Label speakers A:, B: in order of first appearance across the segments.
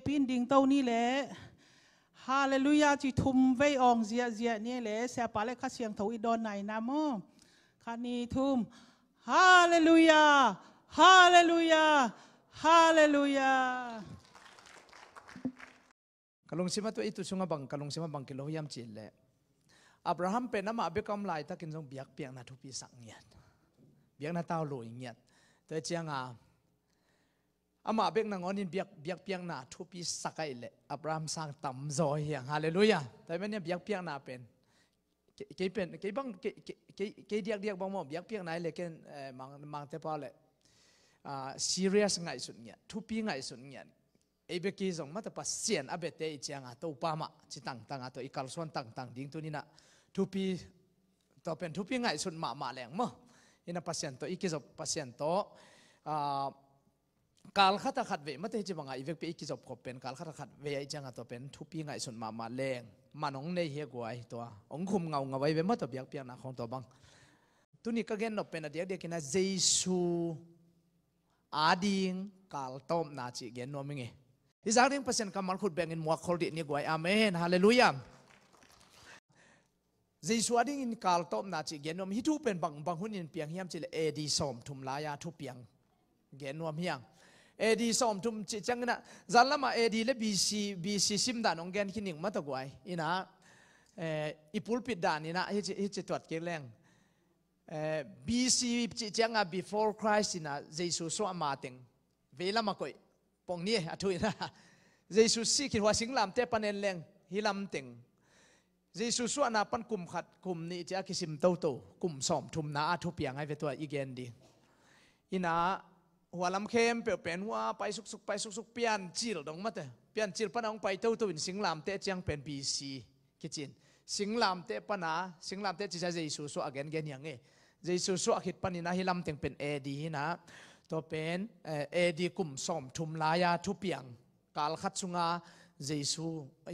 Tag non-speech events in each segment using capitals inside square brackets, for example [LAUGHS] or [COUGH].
A: pin hallelujah hallelujah kalung sima to itu sunga bang kalung sima bang kilo yam chile abraham pe nama abekam lai takin jong biak piang na thupi sang yat biak na taw lo yat te chiang a ama bek na ngonin biak biak piang na thu pi sakai le abraham sang tam zo hi hallelujah tai men biak piang na pen ke pen ke bang ke ke diak diak bang mo biak piang nai le ken mang mang te pa le a serious ngai sun nya thu pi ngai sun nya e be ki zong mata pa sian abe te i chang a to pa ma chi tang tang a to i kal son tang tang ding tu ni na thu pi to pen thu pi ngai sun ma ma leng mo ina pasien to i ki zo pasien to a การขัดขัดเวม่เด้จะบังไงเวกไปอีกจบขบเป็นการขัดขัดเวอจังตัวเป็นทุปีไงส่วนมามาแรงมานองในเฮียกวยตัวองคุมเงาเงาไว้เวมาตัวเบียกเปียนะของตัวบังตุนี้ก็เกนนบเป็นเดียเดียกินะเยซูอาดิงกาลต้มนาจิเกนนัวมิงอีสักเรื่งเปอร์เซ็นต์กำมันขุดแบ่งเงินมัวคอลดิเนี่ยกวยอาเมนฮาเลลูยาเจสูอาดิงกาลต้มนาจิเกนฑนวมฮิทูเป็นบังบังหุ่นยินเปียงเฮียมจิเลเอดีสมทุมลายาทุเปียงเกนฑนวมเฮียงเอดีสอมทุมจิจังนะจัลลามาเอดีและบีซีบีซีซิมดานองแกนคินิงมาตะกวยอีนะเอออีพลปิดด่านอี่นะฮิจฮิจตรวจเกลงเออบีซีจิจังอ่ะ before Christ นะเยซูสวามาติงเวลามากุยปองนี้อะทุยนะเยซูสิคิดว่าสิงลามเตปันเอนแรงฮิลามติงเยซูสวานาปันกุมขัดกุมนี่จะกิสิมเต้าโตกุมสอมทุมนาทุเปียงให้เวตัวอีเกนดีอีนะหัวลำเค็มเปลี่ยเปลี่ยนหัวไปสุกสุกไปสุกสุกเปลี่ยนจิลดงมาเตเปลี่ยนจิลปนองไปเต้าตัวสิงลามเตจังเป็นบีซีกิจินสิงลามเตปนาสิงลามเตจิจะเจสุสุอักเกนเกนยังเอเจสุสุอักขิดปนินะฮิลำเตงเป็นเอดีนะตัวเป็นเอดีกลุ่มสอมทุมลายาทุเปียงกาลขัดสุงาเจสุ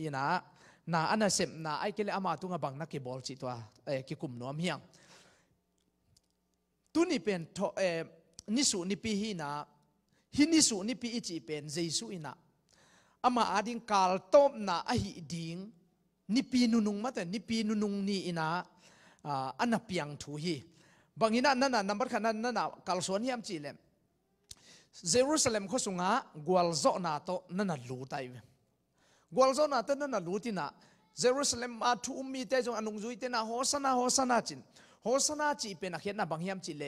A: ยนะนาอันนั้นเสมนาไอ้เกลอามาตุงาบังนักกีบอลจิตวะเอกิกลุ่มนัวเฮียงตุนี่เป็นทเอนิสุนิพิหินาฮินิสุนิพอิจิเป็นเจซุอินาอามาอดิงกาลตบนาอหิดิงนิพีนุนุงมาแต่นิพีนุนุงนี่อินาอันนับียงทุฮีบางอินานั่นน่ะนับขันนั่นน่ะกาลส่วนยามจีเลมเยรูซาเล็มเขาสุงะกวลโซนาโตนั่นน่ะลูไตกวลโซนาโตนั่นน่ะลูตินะเยรูซาเล็มมาทุมมีแต่จงอนุงจุยเตนะโฮสนาโฮสนาจินโฮสนาจีเป็นอัเขียนนะบางยามจีเล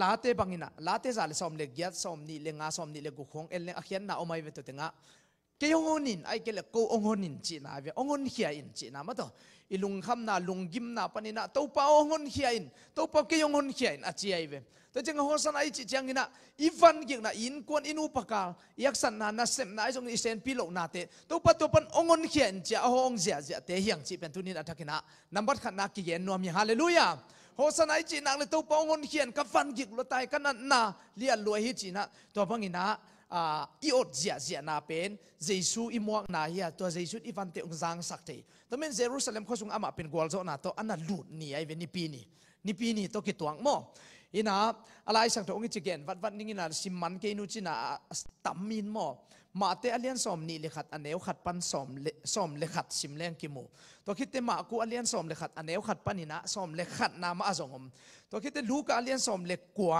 A: ลาเตบังินะลาเตซาลสอมเล็กยัดสอมนี่เลงาสอมนี่เลกุคงเอลเลงอเขียนนาอมัยเวตุเตงาเกยงอนินไอเกลกูองอนินจีนาเวองอนเฮียอินจีนามาต่ออีลุงคำนาลุงกิมนาปนินาตัวปาองอนเฮียอินตัวปาเกยงอนเฮียอินอาจีไอเวตัจังหัวสันไอจีจังกินะอีวันกินาอินควนอินุปกาลยักษนนานาเซมนาไอจงอิเซนพิโลนาเตตัวปาตัปันองอนเฮียอินจีอาองเจียเจียเตเฮียงจีเป็นตุนินอัตกินะนับบัดขันนากิเยนนัวมีฮาเลลูยาโฮสนาจีนังเลยตัวปองคนเขียนกับฟันกิกลตายกันนั่นนาเลียนรวยฮิจีนะตัวพังอินะอีอดเจียเจียนาเป็นเจสูอิมวกนาเฮียตัวเจสูอีฟันเตองจางสักทีตัวเมนเยรูซาเล็มข้อสุงอามาเป็นกอลโซนาตัวอันนั้นหลุดนี่ไอเวนิปีนี่นิปีนี่ตัวกิตวงมออินะอะไรสังตัวองค์จีเกนวัดวัดนี่นะสิมันเกนุจินะตัมมินมอมาเตอเลียนสอมนี่เลขัดอันเนวขัดปันสอมสอมเลขัดสิมแรงกิมูตัวคิดเตมากูอเลียนสอมเลขัดอันเนวขัดปันนี่นะสอมเลขัดนามาอสงมตัวคิดเตลูกอเลียนสอมเลกัว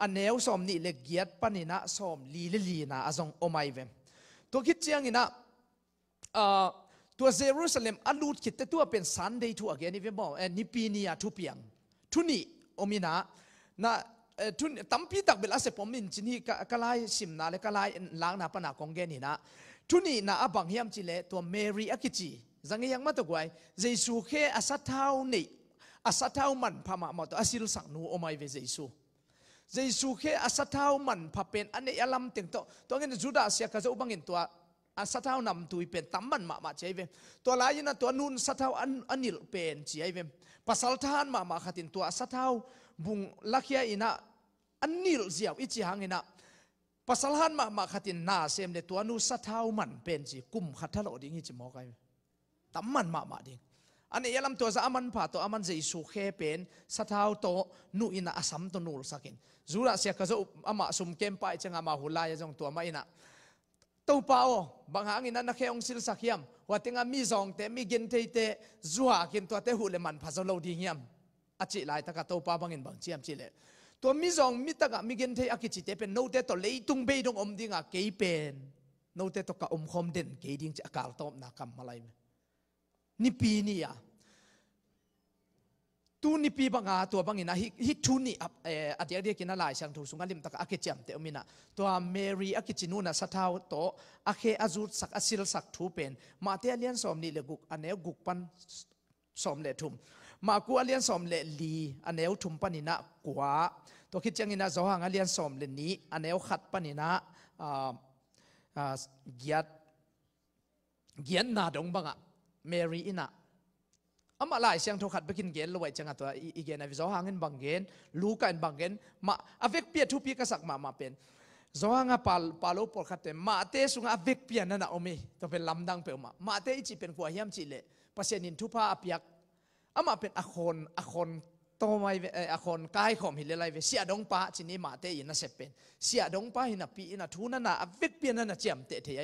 A: อันเนวสอมนี่เลเกียดปันนี่นะสอมลีเลลีนะอสงอไมยเวตัวคิดเจียงนี่นะตัวเยรูซาเล็มอลูดคิดเตตัวเป็นซันเดย์ทัวเกนี่เวบอกนี่ปีนี้ทุเปียงทุนี่อมินะนาทุนตั้มพีตักเบลอาเซปอมินจินีกะลายสิมนาเลกะลายล้างนาปนักของแกนี่นะทุนี่นาอบังเฮียมจิเลตัวเมรีอากิจิจังยังมาตัวไว้เจสูเคอาสัตเท้านี่อสัตเท้ามันพามาหมดอาศิลสังนูโอไม่เวเจสูเจสูเคอาสัตเท้ามันพาเป็นอันเนี้อลำต็งโตตัวเงินจุดาเสียกะจะอุบังเงินตัวอสัตเท้านำตุยเป็นตั้มมันมามาใเจเวตัวลายนะตัวนุนสัตเท้าอันอันนิลเป็นใเจเวปัสสัลทานมามาขัดตัวอสัตเท้าบุงลักยาอินะ anil ziaw ichi hangina pasalhan ma ma khatin na sem le tuanu sathau man pen chi kum khathalo ding chi mo kai tamman ma ma ding ane yalam to za aman pha to aman zai su khe pen sathau to nu ina asam to nul sakin zura sia ka zo ama sum kem pai changa ma hulai jong to ma ina to pao bang bangangin na nakheong sil sakhiam watinga mi zong te mi gen te te zuwa kin to te hu le man phazolo ding yam achi lai taka to pa bangin bang chiam chi le ตัวมิจงมิตกะมิเกนเทอกิจิเตเป็นโนเตตเลยตุงเบยดงอมดิงะเกเป็นโนเตตกะอมคอมเด่นเกดิงจะกาลตอมนักกมาไลนี่ปีนี้อะตูนี่ปีบังอาตัวบังอินะฮิทูนี่อัเอออดีตเรียกินอะไรช่างถูกสุงลิมตะกะอกิจิมเตอมินะตัวเมรีอกิจินูนะสัทาวโตอเคอจูสักอสิลสักทูเป็นมาเตเลียนสอมนี่เลกุกอันเนกุกปันสอมเลทุมมากูอเลียนสมเลลีอันเอวทุมปนินะกว่าตัวคิดจังอินะจหังอเลียนสมเลนี้อันเอวขัดปนินะเกียรเกียรนาดงบังอะเมรีอินะอามาลายเสียงทุกขัดไปกินเกนรวยจังตัวอีเกนไอ้จหังเงินบังเกนลูกันบังเกนมาอเวกเปียทุพีกษักมามาเป็นจงอ่ะพาลพาลูปอลขัดเต็มมาเตสุงอเวกเปียนั่นนะโอเมตัวเป็นลำดังเปิลมามาเตอิจิเป็นกัวเฮียมจิเลปเสเซนินทุพาอภิยักอมาเป็นอคนอคนตมวไม่อคนกายของหินเลไรเวเสียดงปะจินีมาเตยนะเสเป็นเสียดงปะหินาปีนาทูนันาอวิกเปียนันาเจียมเตทไอ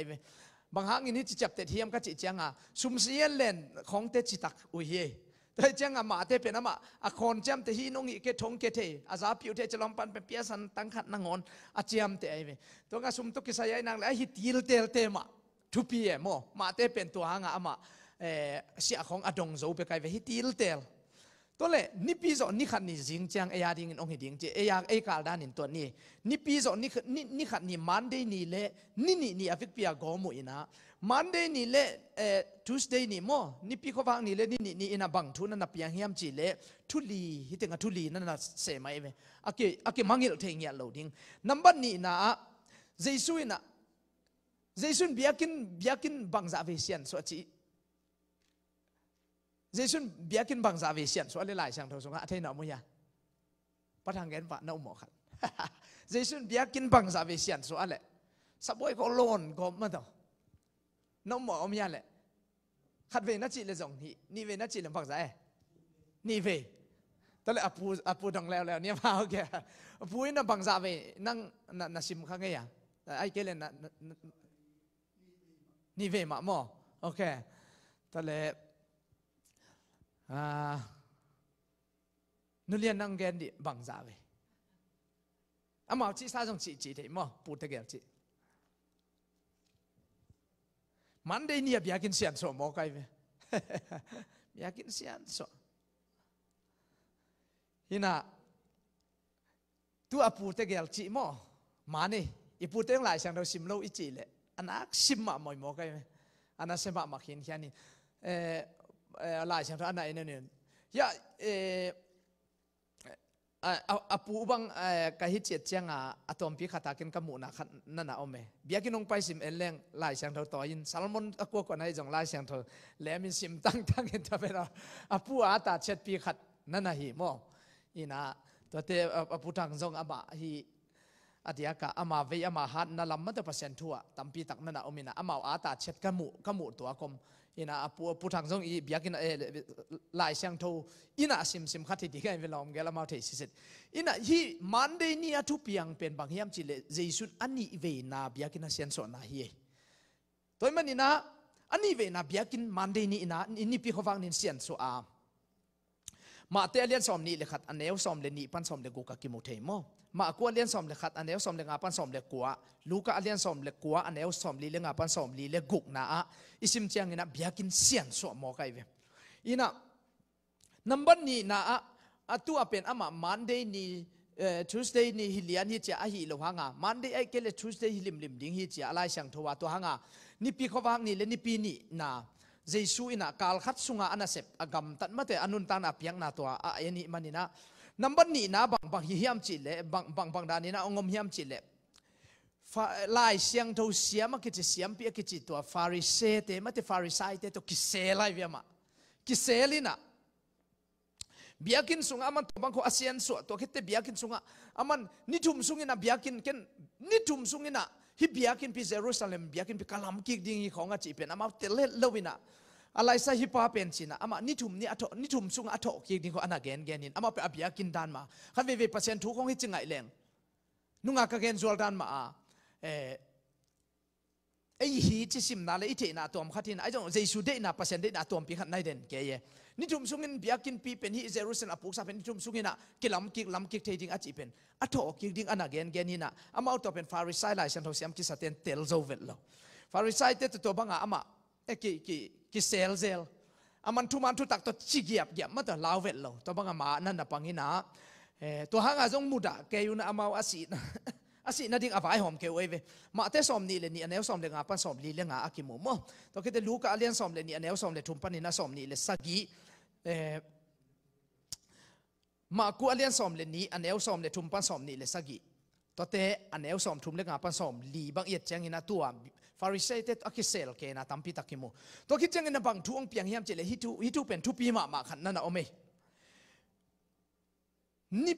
A: บางคาั้งนี้จะจับเตทียมก็จิเจงาสุมเสียนเลนของเตจิตักอุเยแต่เจ้าหมาเทเป็นอะมาอคนเจียมเทฮีนงอีเกทงเกเทอาซาพิวเทจะลอมปันเป็นเปียสันตังขัดนงอนอเจ้มเทไอเวตัวกระสุมตุกิสายนางเลยฮิตยิลเตลเตมาทุพีเอโมมาเทเป็นตัวหางอะมาเสียของอดงโจไปไกลไปฮิติลเตลตัวเล่นิปีจอนี่ขัดนี่จิงจังเอียดิ่งองค์ดิ่งเจเอียเอกาลด้านนินตัวนี้นิปีจอนี่นี่นิขัดนี่มันเดนี่เล่นี่นี่นี่อฟิปยากอมุอินะมันเดนี่เล่เอ่อทูสเดนี่โมนิปีเขาฟังนี่เล่นี่นี่นี่อินะบังทุนันนับยังเฮียมจีเล่ทุลีฮิติงทุลีนั่นน่ะเสมาเอเมอเกิอเกมังเิลเทียนโหลดิ่งนับบันนี่นะเจสุอินะเจสุนเบียกินเบียกินบังซาเวเซียนสวัสดี Jason biakin bang za vision so ale lai sang tho songa athe na mo ya patang gen pa na mo khat Jason biakin bang za vision so ale saboi ko lon ko ma to na mo om ya le khat ve na chi le jong ni ni ve na chi lam bang za e ni ve ta le apu apu dong leo leo ni ma o ke apu na bang za ve nang na na sim kha nge ya ai ke le na ni ve ma mo okay ta le à, nó liên năng gen đi bằng giá dạ về à mà chị sao dòng chị chị thấy mà bù thế kiểu chị mắn đây nhiều bia kinh xiên sổ mò cái về [LAUGHS] bia kinh xiên sổ hina tu apu te gel chị mò mà này ipu te lại sang đâu sim lâu ít chị lệ anh ác sim mà mồi mò cái anh ác xem mà mặc hiện hiện này ลายเชิงอันไหนนี่ยะเออปูบังกะฮิตเจียงอ่ะตอมพิขตากินกมุนักนันอมเบียกินงไปสิมเอ็นเลงลายเชิงเราต่อยินซาลมอนกัวกันไอจงลายเชิงเราแลมินสิมตั้งตั้งเห็นทับเราอะปูอาตาเช็ดพิขัดนันอ่ะฮีมอ่ะอินะตัวเตอปูทางจงอาะบะฮีอาทิตย์ก็อามาเวอยมาฮัดนั่นลำมันจะเปอร์เซ็นต์ทั่วตั้มพีตักนั่นอ่ะอมินะอามาอาตาเช็ดกมูกมูตัวกมอินาปูปูทางซงอีบยากินเอลายเสียงทูอินาสิมสิมขัดที่ดีกันเวลามเกลามาเทสิสิทอินาฮีมันเดนี่ทุพยังเป็นบางยามจิเลเจสุอันนี้เวนาบยากินเสียงโซนนาฮียตัวมันอินาอันนี้เวนาบยากินมันเดนี่อินาอินนี่พิฆวังนินเสียงโซอามาเตอเลียนสอมนี่เลยครับอันเนวสอมเลนี่ปันสอมเลกูกะกิโมเทมอมากวนเลียนสมเลขัดอันเดียวสมเลงอปันสมเลกัวลูกอเลียนสมเลกัวอันเดียวสมลีเลงอปันสมลีเลกุกนาอะอิสิมเจียงนะบียกินเซียนสวมอกัยเวอินะนัมเบอร์นี้นาอะตัวเป็นอามามันเดย์นี่เอ่อทุสเดย์นี่ฮิเลียนฮิจยาฮิโลฮังาะมันเดย์ไอเกลทุสเดย์ฮิลิมลิมดิ้งฮิจยอะไรสังทวาตัวหังาะนี่ปีขวางนี่เลนี่ปีนี่นาเจสุอินะกาลขัดสุงาอันนัเสพอกรรมตัดมาแตออนุนตานอพยังนาตัวอะเอ็นิมันนี่นะ number ni na bang bang hi hiam chi le bang bang bang da ni na ongom hiam chi le fa lai siang tho siam ki chi siam pi ki chi to pharisee te ma te pharisai te to ki se lai ve ma ki se li na biakin sunga aman to bang ko asian so to kete biakin sunga aman nitum sungina biakin ken nitum sungina hi biakin pi jerusalem biakin pi kalam ki ding hi khonga chi pen ama te le lowina อะไรซะฮิปาเป็นสินะอามานิทุมนี่อัฐนิทุมซุงอัฐกิดิ้งก็อันเกนเกนินอามาเปอภิยากินดานมาขันเวเวป์เซ็นต์ทุกของให้จิงไงแรงนุ่งอากเกนจวลดานมาเอไอ้ฮีจิสิมนาเลยอิเทนาตัวมขัดินไอ้จงเจสุเดนาเปอรเซนตเดนาตัวมพิขันในเดนเกยนีิทุมซุงินเบียกินปีเป็นฮีเจรุสันอปุกซาเป็นนิทุมซุงินะกิลำกิลำกิเทดิงอจิเป็นอัฐกิดิ้งอันเกนเกนินะอามาตัวเป็นฟาริไซไลเซนทอสยามกิสเตนเตลโซเวลโลฟาริไซเตตัวบังอาอามาเอกิกิกิเซลเซลอามันทุมันทุตักตัวชิเกียบเกียบมาตัวลาวเวลเลตัวบังอามานั่นนะปังหินะตัวหางอาจงมุดะเกยุนอามาอาศินะอาศินั่นดิ่งอภัยหอมเกวเอเวมาเตสอมนี่เลยนี่อันเอวสอมเลยงาปันสอมลีเลยงาอากิมุมตัวคิดลูกอาเลียนสอมเลยนี่อันเอวสอมเลยทุ่มปันนี่นะสอมนี่เลยสกีมากูอาเลียนสอมเลยนี่อันเอวสอมเลยทุ่มปันสอมนี่เลยสกีตัวเตอันเอวสอมทุ่มเลยงาปันสอมลีบางเอียดเจงหินะตัว pharisee te a kisel ke na tampi takimu to ki chang na bang thu thuang piang hiam chile, hi tu hi tu pen thu pi ma ma khan na na ome ni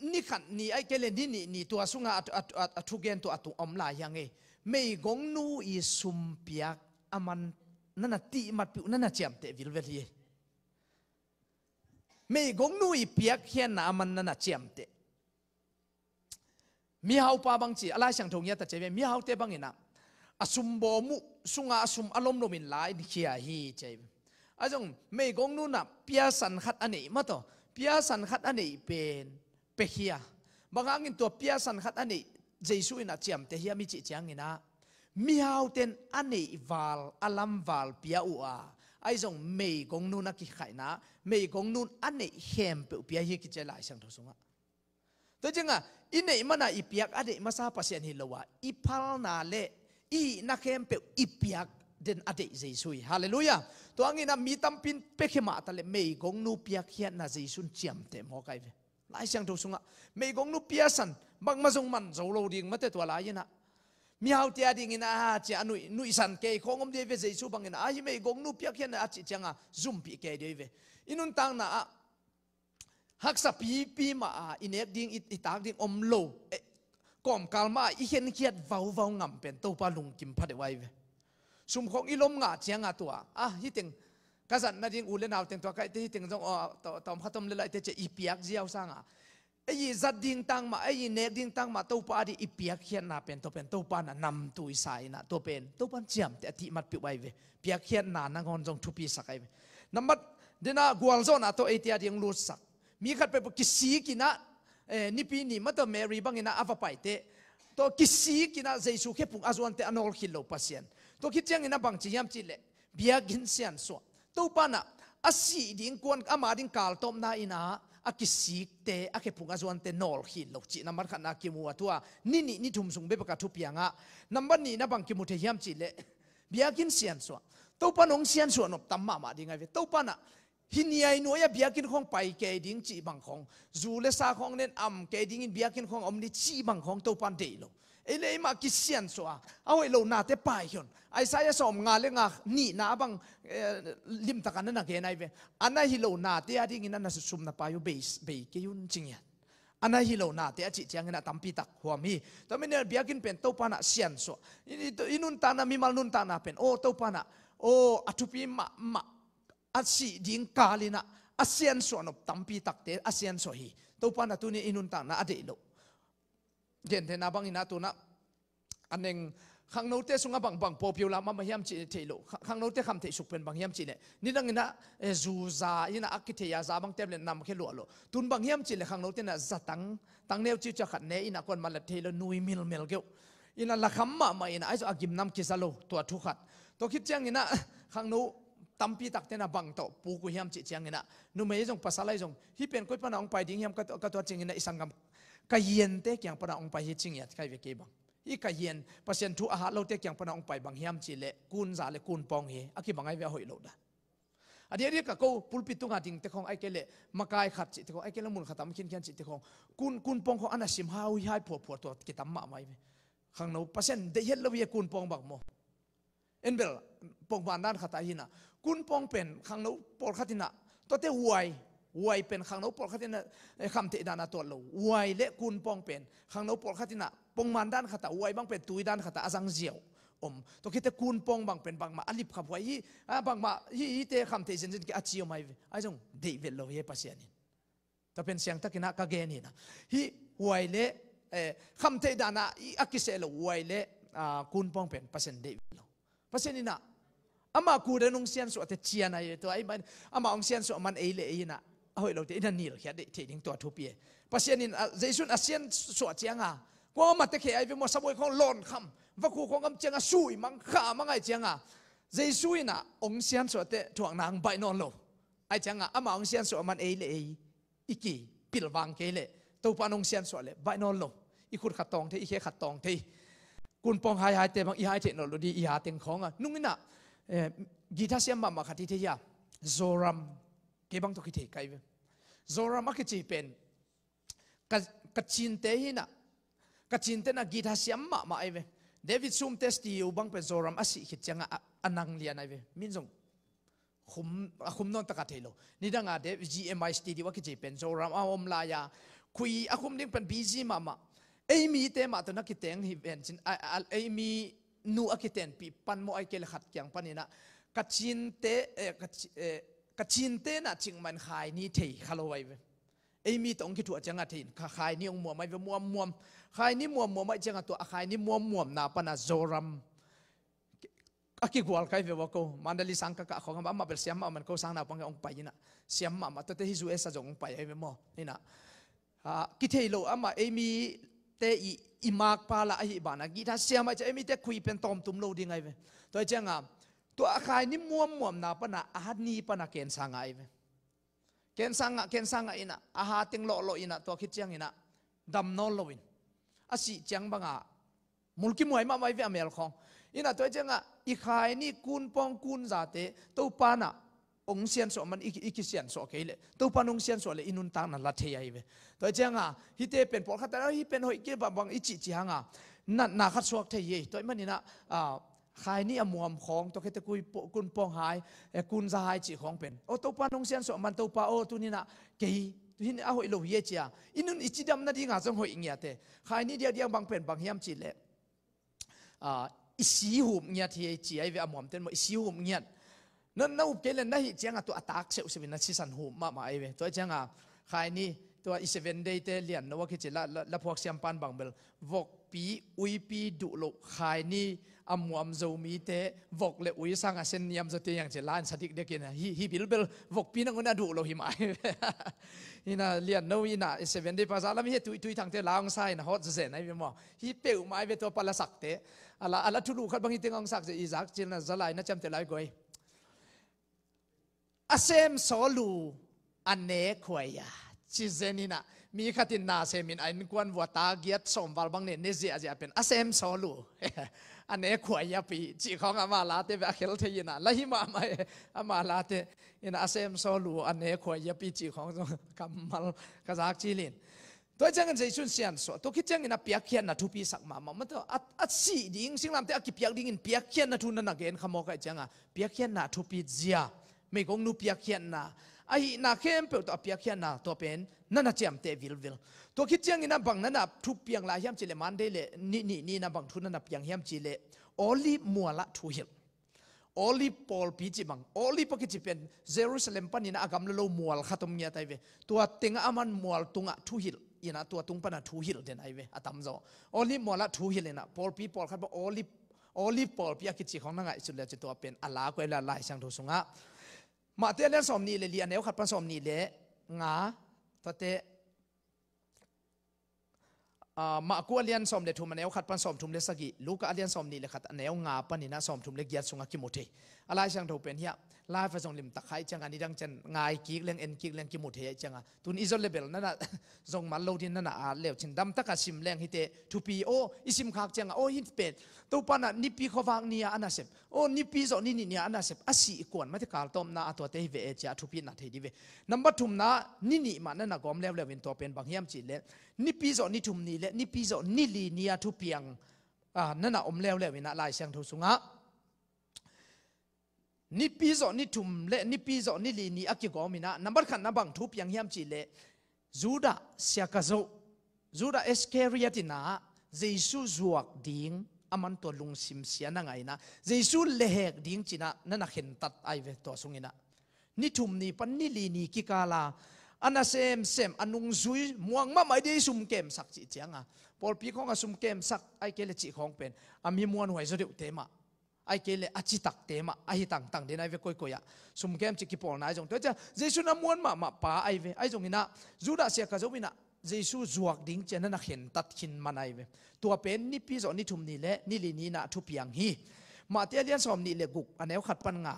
A: ni khan ni ai kele ni ni ni tu asunga at at at thu gen tu atu om la yang e mei gong nu i sum piak aman na na ti mat pi na na cham te vil vel hi e. mei gong nu i piak hian na aman na na cham te mi hau pa bang chi ala sang thong ya ta che mi hau te bang ina asum bo mu sunga asum alom lomin lai ni khia hi chei ajong me gong nu na pia san khat ani ma to pia san khat ani pen pe khia banga ngin to pia san khat ani jesu ina chiam te hi mi chi chiang ina mi hau ten ani val alam val pia u a ai dòng mei gong nun ki khai na mei gong nun an nei hem pe pia hi ki chelai sang tho sunga to jenga in nei mana i piak ade masa pasian hi lowa i phal na le i na khem pe ipiak den ade jesu hallelujah to angina mi tampin pekhema tale mei gong nu piak hian na jesu chiam te mo kai ve lai sang do a mei gong nu pia san bang ma jong man zo lo ding ma mate to la na. mi hau tia ding ina a chi anu nu isan ke khong om de ve jesu bang ina a hi mei gong nu piak hian a chi changa zum pi ke de ve inun tang na a haksa pi pi ma a inek ding it itang ding om lo e, กอมกาลมาอีเห็นเกียดวาววาวงำเป็นตัวปาลุงกิมพัดไว้สุมของอีลมงาเจียงาตัวอ่ะี่ติงกษัตริย์นาดิงอุลเลนเอาเต็งตัวใกล้ที่ติงจงอ๋อตอมขัตมเลไลี่จะอีพปียกเจียวสางอ่ะไอ้ยีจัดดิ่งตั้งมาไอ้ยีเนกดิ่งตั้งมาตัวปาดีอีพปียกเขียนนาเป็นตัวเป็นตัวปานนำตัวสายนะตัวเป็นตัวปลาเจียมแต่ที่มัดปิไว้เวเปียกเขียนนานางอนจงทุบีสักไอ้น้ำมัดเดน่ากวลโซน่ะตัวไอเตียดิ่งลูสักมีขัดไปปกิสีกินะ nipi eh, ni mata Mary bangina avapai te to kisi kina Jesu ke pung azwan te anol khilo pasien to ki chang ina bang chi yam chi le bia gin sian so to pana asi ding kon ama ding kal tom na ina a kisi te a ke pung azwan te nol khilo chi na mar khana ki mu atwa ni ni ni thum sung be ka thu pianga number ni na bang ki mu te yam chi le bia gin sian so to pa nong sian so nop tam ma ma ding ai ve to pana หินยัยนัวยเบียกินของไปเกดิ้งจีบังของจูเลสาของเน้นอัมเกดิ้งเบียกินของอมนิจีบังของตัวปันเดโลเอเลมากิเซียนสัวเอาไอ้โลนาเตไปยนไอ้สายสอมงาเลงาหนีนาบังลิมตะกันนันเกนไอเวอันนั้นฮิโลนาเตอดิ้งนั้นสุสุมนับไปยูเบสเบย์เกยุนจิงยันอันนั้นฮิโลนาเตอจิจังนะตัมปิตักหัวมีตอไมเนี่ยเบียกินเป็นตัวปันเซียนสัวอินุนตานะมีมาลุนตานะเป็นโอ้ตัวปันโอ้อาทุพีมา asi ding kalina asian so nop tampi takte asian so hi to pa na tuni inun ta na ade lo gen the na bang eh, ina tu na aneng khang no te sunga bang bang popular ma hiam chi the lo khang no te kham the suk pen bang hiam chi ne ni dang ina zu za ina akithe ya za bang teblen nam khe lo lo tun bang hiam chi le khang no te na zatang tang neu chi cha khat ne ina kon mal the lo nui mil mel geu ina la kham ma ma ina ai agim nam ki zalo to thu khat to khit chang ina khang [LAUGHS] no ตัมพีตักเตนะบังโตปูกุยามจิจีงเงินะนุเมย์จงภาษาไรจงฮิเป็นกุยปนองไปดิ้งยามกัตัวจิงเงินะอิสังกัมกายเย็นเตกยังปนองไปฮิจิงยัดกายเวกีบังอีกายเย็นภาษาทุอาหารเราเตกยังปนองไปบังยามจิเลกุนซาเลกุนปองเฮอคิบังไอเวหอยโลดะอันนี้เรียกกูปุลปิดตุงาดิ้งเตคงไอเกลเลมากายขัดจิตเตคงไอเกลมุนขัดตามขินขันจิตเตคงกุนกุนปองของอันาสิมฮาวิฮายผัวผัวตัวกิตามมาไหมขังเราภาษาเด็กเฮเราเวกูนปองบังโมเอ็นเบลปองบานด้านขัดตาหินะกุนปองเป็นขังนู้ปอลขัดินะตัวเตหวยหวยเป็นขังนู้ปอลขัดินะคำเตดานาตัวเราหวยเละกุณปองเป็นขังนู้ปอลขัดินะปองมันด้านขัตาหวยบางเป็นตุยด้านขัตาอสังเจียวอมตัวคิดแต่กุณปองบางเป็นบางมาอลิบขับไว้ยี่บางมายี่เตคำเตเจนเินก็อาชิโอไม่ไอ้จงเดวิดเราเย่ปัสยานินแต่เป็นเสียงตะกินักะเกนี่นะฮีหวยเละคำเตดานาอักิเซลหวยเละกุณปองเป็นปัสยานเดวิดเราปัสยานินะ ama ku de nung sian so te chian ai to ai man ama ong sian so man ei le ei na hoi lo te ina nil khia de te ding to thu pie pasien in jaisun asian so chianga ko ma te khe ai mo saboi khong lon kham va ku khong am chianga sui mang kha mangai chianga jaisuina ong sian so te thuang nang bai non lo ai chianga ama ong sian so man ei le ei iki pilwang ke le to pa nong sian so le bai non lo i khut khatong te i khe khatong te kun pong hai hai te bang i hai te no lo di i ha teng khong a nungina gita siam ma khati the ya zoram ke bang to ki the kai zoram ki chi pen ka chin te hi na ka chin te na gita siam ma ma ai ve david sum testi u bang pe zoram asi hi changa anang lian ai ve min jong khum à, khum non taka thelo ni danga de gmi std wa ki chi pen zoram a om la ya khui khum ding pen bg ma ma ei mi te ma to na ki teng hi ven chin ai mi นูอักขิเตนปีปันโมไอเกลขัดเกียงปันนี่นะกัจจินเตะกัจจินเตะนะจึงมันขายนี่เที่ยฮัลโลไว้เอ้มีตรงขี่ถั่วจังอาทิตย์ขายนี่งมัวไม่เป็นมัวมัวขายนี่มัวมัวไม่จังอาตัวขายนี่มัวมัวนาปันอาโจรัมอักขิวัลไคเววโกมันเดลิสังกะกะของม้นมาเปรียบมามันก็สังนับว่าองไปนะเสียมมามาตัวเตฮิจูเอสจงองไปเอ้เวโมอนี่นะกิเทโลอามาเอมีเตอีอิมากปาละอหิบานะกีทัศเสียมาจะเอมิแตคุยเป็นตอมตุมโลดิไงเวตัวเจ้างามตัวอาคายนี่มัวมัวนาปนะอาหาดนีปนะเกณฑ์สังไงเวเกณฑ์สังเกณฑ์สังอินะอาหาติงโลโลอินะตัวคิดเจียงอินะดำนอลโลอินอาศิเจียงบังอะมุลกิมวยมาไว้เวอเมลของอินะตัวเจ้างอะอีคายนี่กุนปองกุนจาเตตัวปานะองเซียนสอมันอีกอีกเซียนสอเลลตัวปานองเซียนสอเลยอินุนตังนั่นละเทียเวตัวเจ้าง่ะฮิเตเป็นปอขัดแต่เ้วฮิเป็นหอยเกี่ยบบางอิจิจิฮังอ่ะนั่นนาคัดสวกเทียตัวมันนี่นะอ่าขายนี่อมวมของตัวเคตะกุยกุนปองหายกุนสหายจิของเป็นโอ้ตัวปานองเซียนสอมันตัวปาโอตัวนี่นะเกยัวนีอาหอยโลเยจียอินุนอิจิดำนาดีงาจงหอยเงียเตขายนี่เดียวเดียวบางเป็นบางเฮียมจิเลยอ่าอิสีหุมเงียเทียจีไอเวอมวมเต็มหมดอิสีหุมเงียนั่นนั่นอุปเกลนนั่นเจียงอ้ะตัวอัตาักเซอุสิวินัชิสันหูมามาไอเวตัวเจียงอ่ะใครนี่ตัวอีเซเวนเดย์เตเลียนนว่าคิดจะละละพวกเสียมปันบังเบลวกปีอุยปีดุลใครนี่อัมวมโจมีเตวกเลอุยสังอาเซนยามสติยังจะล้านสติกเด็กินะฮิฮิบิลเบลวกปีนั่งน่าดุลลหิมายฮิน่าเลียนนูินนะอีเซเวนเดย์ภาษาละมีเหตุทุยทางเตลางไซนะฮอตเซนไอเวมอฮิเปอุมาไอเวตัวปลาสักเตอะละอะละทุลุขัดบางทีเตงองสักจะอีสักจลนะจะลายนะจำเตลายกอยอาเซมสโลูอันเนควยาชิเจนินะมีขัดินนาเซมินอันกวนวัวตาเกียตสมบาลบังเนนเนจิอาจะเป็นอาเซมสโลูอันเนควยาปีจีของอามาลาเตเบอเคลเทียนาลายมาไม่อามาลาเตยินาอาเซมสโลูอันเนควยาปีจีของกัมมัลกะซากจีลินตัวเจ้าเงินใจชุนเซียนสัวตัวคิดเจ้าเงินอปียกเขียนนัทุพีสักมามามันตัวอัดอัดสีดิ้งสิ่งลำเตะอปียกดิ้งอปียกเขียนนัทุนนันนักเองขโมกไอเจ้าอ่ะเปียกเขียนนัทุพีเจียไม่กงนูเปียกเขียนนะไอ้นาเข้มเปิดตัวเปียกเขียนนะตัวเป็นนั่นน่ะเจียมเตวิลวิลตัวคิดเจียงอินะบังนั่นน่ะทุเปียงลายเฮียมจิเลมันได้เลยนี่นี่นี่นะบังทุนนั่นน่ะปียงเฮียมจิเลโอลิมัวละทุหิลโอลิปอลปีจิบังโอลิปกิจิเป็นเซรุสเลมปันนี่นะอากำลโลมัวลขัดตรงนียไตเวตัวเต็งอามันมัวลตุงะทุหิลยินะตัวตุงปันะทุหิลเดนไอเวอตามจอโอลิมัวละทุหิลนะปอลปีปอลขัดบอกโอลิโอลิปอลปีกิจิของนั่งไอสุดเลยจิตัวเป็นอลาเกลาลายช่างทุสุงะมาเตเลนสมนีเลยเลียนแนวขัดปันสมนีเลยงาตะเตมากัวเลียนสมเดทุมเนวขัดปันสมทุมเลสกิลูกาเลียนสมนีเลยขัดเนวงาปันนี่นะสมทุมเลกยัสุงกิมุเทอะไรช่างถูกเป็นเฮียลายผสมลิมตะไคร้จังอันนี้ดังเช่นไงกิกเลี้ยงเอ็นกิกเลี้ยงกิมุทเฮียจังอ่ะตุนอิจเลเบลนั่นน่ะทรงมันโลดินนั่นน่ะอาเลวชินดำตะกัดชิมเลี้ยงฮิเตทูปีโออิชิมขากจังอ่ะโอ้ยินเป็ดตัวปานะนิปีขวางนี่อันนั้นเสพโอ้นิปีโซนี่นี่นียอันนั้นเสพอาศิกวนมาที่กาลต้มน่ะตัวเทวิเอจ่าทูปีนัดเฮดีเวนับบัตุมน่ะนี่นี่มันนั่นน่ะกอมเลวเลวินตัวเป็นบางเฮียมจีเล่นิปีโซนี่ทุมนี่เล่นิปีโซนี่ลีนี่อยทูปียงอ่านั่นน่ะอมเลวเลวินะลายเสียงทูสุงะนิปีจอนิทุมเละนิปีจอนิลีนีอักกิกอมินะนับขันนับบังทุบยังเฮียมจีเลจูดาเสียกะโซจูดาเอสเคเรียตินาเจสุจวกดิงอามันตัวลุงซิมเสียนังไงนะเจสุเลหกดิงจีนะนั่นเห็นตัดไอเวตัวสุงินะนิทุมนีปันนิลีนีกิกาลาอันนั้นเซมเซมอันนุงซุยม่วงมาไม่ได้ซุ่มเกมสักจีเจียงอ่ะพอพี่ของก็ซุ่มเกมสักไอเกลจิของเป็นอามีมวนหวยสุดเดือดเตมะไอ้เกลี่อาชีตักเตมาไอ้ตังตังเดนไอ้เวคุยคุยอะสมเกมจิกิปอลนายจงเตจ้าเยซูนามวนมามาป้าไอ้เวไอ้จงอินะจูดาเสียกระจุอินะเยซูจวกดิ้งเจนนักเห็นตัดขินมาไอเวตัวเป็นนิพิโสนิทุมนี่แหละนิลินีนะทุพยยงฮีมาเตียเลียนสอมนี่เลกุกอันเอวขัดปันงา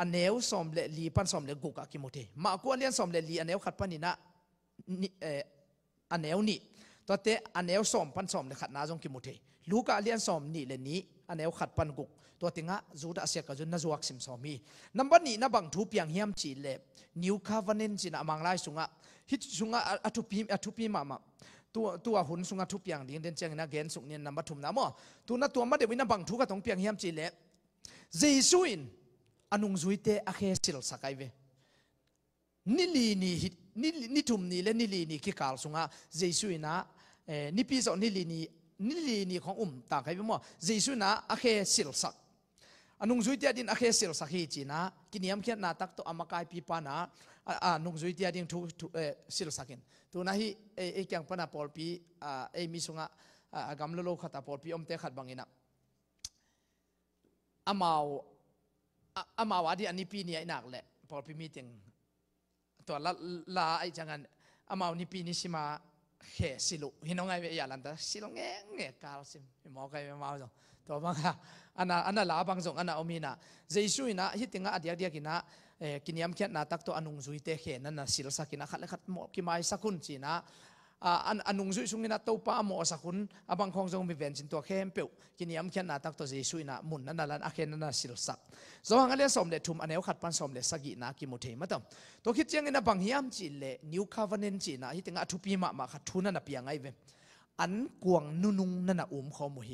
A: อันเอวสอมเลลีปันสอมเลกุกอากิโมเท มากัวเลียนสอมเลลีอันเอวขัดปันนี่นะนเอออันเอวนี่ตัวเตอันเอวสอมปันสอมเลขัดนาจงกิโมเทลูกาเลียนสอมนี่เลนี้อันเอวขัดปันกุกตัวติงะจูดาเซียกจุนนาจวักซิมสอมีนับวันนี้นับบังทุบยังเฮียมจีเล่นิวคาวเนเนจีนะมังไลสุงะฮิตสุงะอัทุพีอัทุพีมามาตัวตัวหุ่นสุงะทุบยังดิ้งเดินเจงนะเกนสุงเนียนนับทุมนะมอตัวนัตัวมาเดวินับบังทุกะต้องเพียงเฮียมจีเล่เจสุอินอนุงจุยเตอเคสิลสักไอเวนิลีนีฮิตนิลนิทุมนีเละนิลีนีคิกาลสุงะเจสุอินะเอ่อนิพิสอนิลีนีนิลีนีของอุ่มต่างกันไปมัเจสุนะอเคสิลสักอนุงจุยที่อดีนอเคสิลสักฮีจีนะกินยำเขียนนาตักตัวอามากายพีปานะอะนุงจุยที่อดินทุทุเอสิลสักินตัวนั้นฮีเอเอกียงปนาพอลพีอะเอมิสุงะอะกำลังลโลขัตาพอลพีอมเตขัดบังอินะอามาวอามาวัดีอันนี้ปีนี้อ้นักแหละพอลพีมีติงตัวละลาไอ้จังงันอามาวนี่ปีนี้สิมาเฮสิลุหินองไงเวียลันตาสิลงเงี้ยเงี้ยกาลสิมมอกไงเวียมาวจ๊อตัวบังะอันน่ะอันน่ะลาบังส่งอันน่ะอมีน่ะเจสุยน่ะฮิติงอะเดียร์เดียร์กินะเอ่อกินยามเขียนน่ะตักตัวอนุ่งสุยเตะเขนนั่นน่ะศิลสักกิน่ะขัดเลขัดหมอกกิมายสักคุณจีน่ะอันอนุ่งสุยสุงกิน่ะตัวป้าหมอสักคุณอบังคงทรงมีเวนจินตัวเข้มเปียวกินยามเขียนน่ะตักตัวเจสุยน่ะมุนนั่นน่ะลันอาเขนนั่นน่ะศิลสักสว่างอันเลีสมเด็จทุมอันเอวขัดปันสมเด็จสกินะกิโมเทมาต่อมตัวคิดเจียงกิน่ะบังฮิยามจีเล่นิวคาวันเนนจีนะฮิติงะทุปีมามาขัดทุนนั่นน่ะเปียงไงเวอันกวงนุนงนั่นน่ะอุ้มคอมุฮ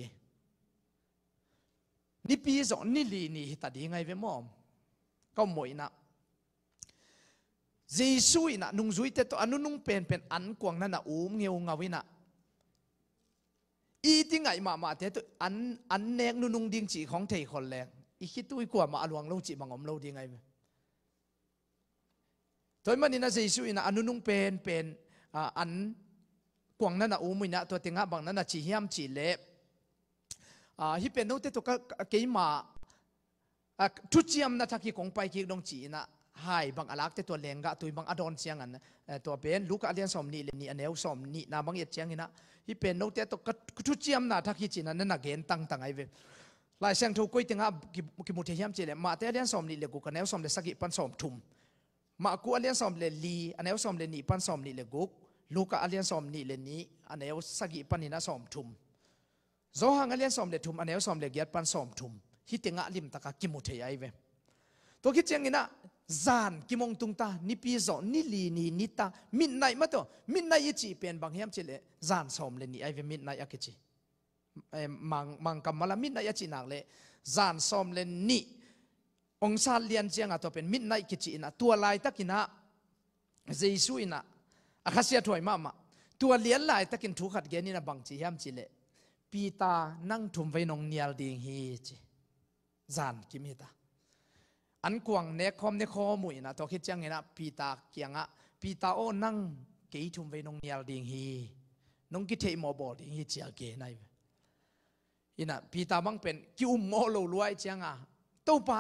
A: นี่ปีสอนี่ลีนี่ตัดยังไงเวมอมก็มวยนะเจสุยนะนุ่งจุยเตตัวอนุนุ่งเป็นเป็นอันกวางนั่นนะอูมเงียวเงาวินะอีที่ไงมามาเตตัวอันอันแนงนุ่งดิ้งจีของเทยคนแรงอีคิดตุยกว่ามาอลวงลรจีมังอมเราดีไงตัวมันนี่นะเจสุยนะอนุนุ่งเป็นเป็นอันกวางนั่นนะอูมินะตัวเต็งฮะบางนั่นนะจีเฮียมจีเล็บฮิเป็นนเตตุกเกี่ยมาทุจริตนะทักกี่งไปกี่ดงจีนะหายบางอลักเตตัวเลงกะตัวบางอดอนเสียงอันตัวเป็นลูกอาเลียนสมนีเลนีอันเอวสมนีนะบางเอ็ดเสียงนนะฮิเป็นนเตตุกทุจริตนะทักกี่จีนะนั่นนักเกณฑ์ตั้งตั้งไอเวลายเสียงทุกข์ก็ยังอ่ะกิมุทิยมเจเลมาเตอเลียนสมนีเลกุกันเอวสมเลสกิปันสมทุม มากูอาเลียนสมเลลีอันเอวสมเลนีปันสมนีเลกุกลูกอาเลียนสมนีเลนีอันเอวสกิปันนีนะสมทุม zo hanga le som le thum anel som le gyat pan som thum hi tenga lim taka kimu the ai ve to ki cheng ina zan kimong tung ta ni pi zo ni li ni ni ta midnight ma to midnight chi pen bang hiam chi le zan som le ni ai ve midnight a ki chi mang mang kam mala midnight a chi nak le zan som le ni ong sa lian chiang a to pen midnight ki chi ina tua lai takina jesu ina akhasia thoi ma ma tua lian lai takin thu khat ge ni na bang chi hiam chi le ปีตานั่งถุมไวนงเนียลดิงฮีจีจานกิมิตาอันกวางเนคอมเนคอมุยนะตัวคิดจังไงนะปีตาเกียงอะปีตาโอนั่งกี่ถุมไวนงเนียลดิงฮีนงกิเทมอบอดิงฮีเจียเกนัยอินะปีตาบังเป็นกิวมโมโลรวยเจียงอะตัวปะ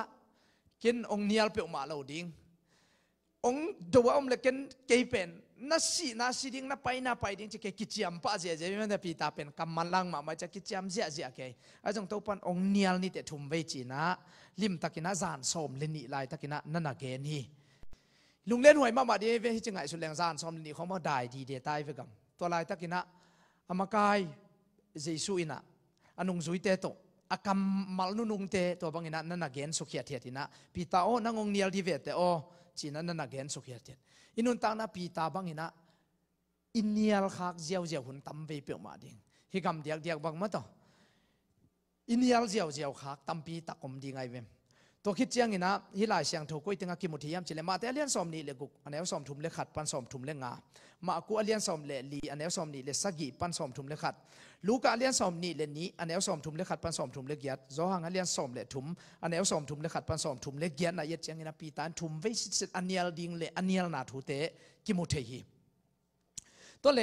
A: กินองเนียลเปียวมาโลดิงองดูว่าอมเล็กนกี่เป็นนั่นสินั่นสิดิ่งนั่นไปนั่นไปดิ่งจะเกี่ยกิจยำป้าเจ้าเจ๊มันจะปีตาเป็นกำมันลังมามาจะกิจยำเจ้าเจ้าเกี่ยไอ้จงตัวปันองเนียลนี่แต่ทุ่มเวจีนะลิมตะกินะจานสมลินิายตะกินะนั่นอ่ะเรนี่ลุงเล่นหวยมาบาด้เวจังไงสุดแรงจานสมลินิขางมาได้ดีเดียตายไปกับตัวลายตะกินะอามากายเจสุอินะอันนุ่งสุยเตโตอากำมัลุนุ่งเตตัวบางอินะนั่นน่ะเกสุขียาเทียตินะปีตาโอ้นั่งองเนียลที่เวทตโอจีนันนักเรีนสุขเฮียเทียอินุนตานาปีตาบังอินะอินเนียลคักเจียวเจียวหุ่นตั้มไปเปลี่ยมาดิ่งฮิกำเดียกเดียกบังมาต่ออินเนียลเจียวเจียวคักตั้มปีตะกมดีไงเวมตัวคิดเจียงนี่นะฮิลายเสียงถูกกุยติงกิมุทิยามจิเลมาแต่เลียนสอมนี่เลกุกอันเอวสอมถุมเลขัดปันสอมถุมเลงามากูเลียนสอมเลลีอันเอวสอมนี่เลสกีปันสอมถุมเลขัดลูกาเลียนสอมนี่เลนี้อันเอวสอมถุมเลขัดปันสอมถุมเลกยัดโซฮังอเลียนสอมเลถุมอันเอวสอมถุมเลขัดปันสอมถุมเลกยัดนายเจียงนี่นะปีตานถุมไวสิสิอันเนียลดิงเลอันเนียลนาถูเตะกิมุทิฮิตัวเล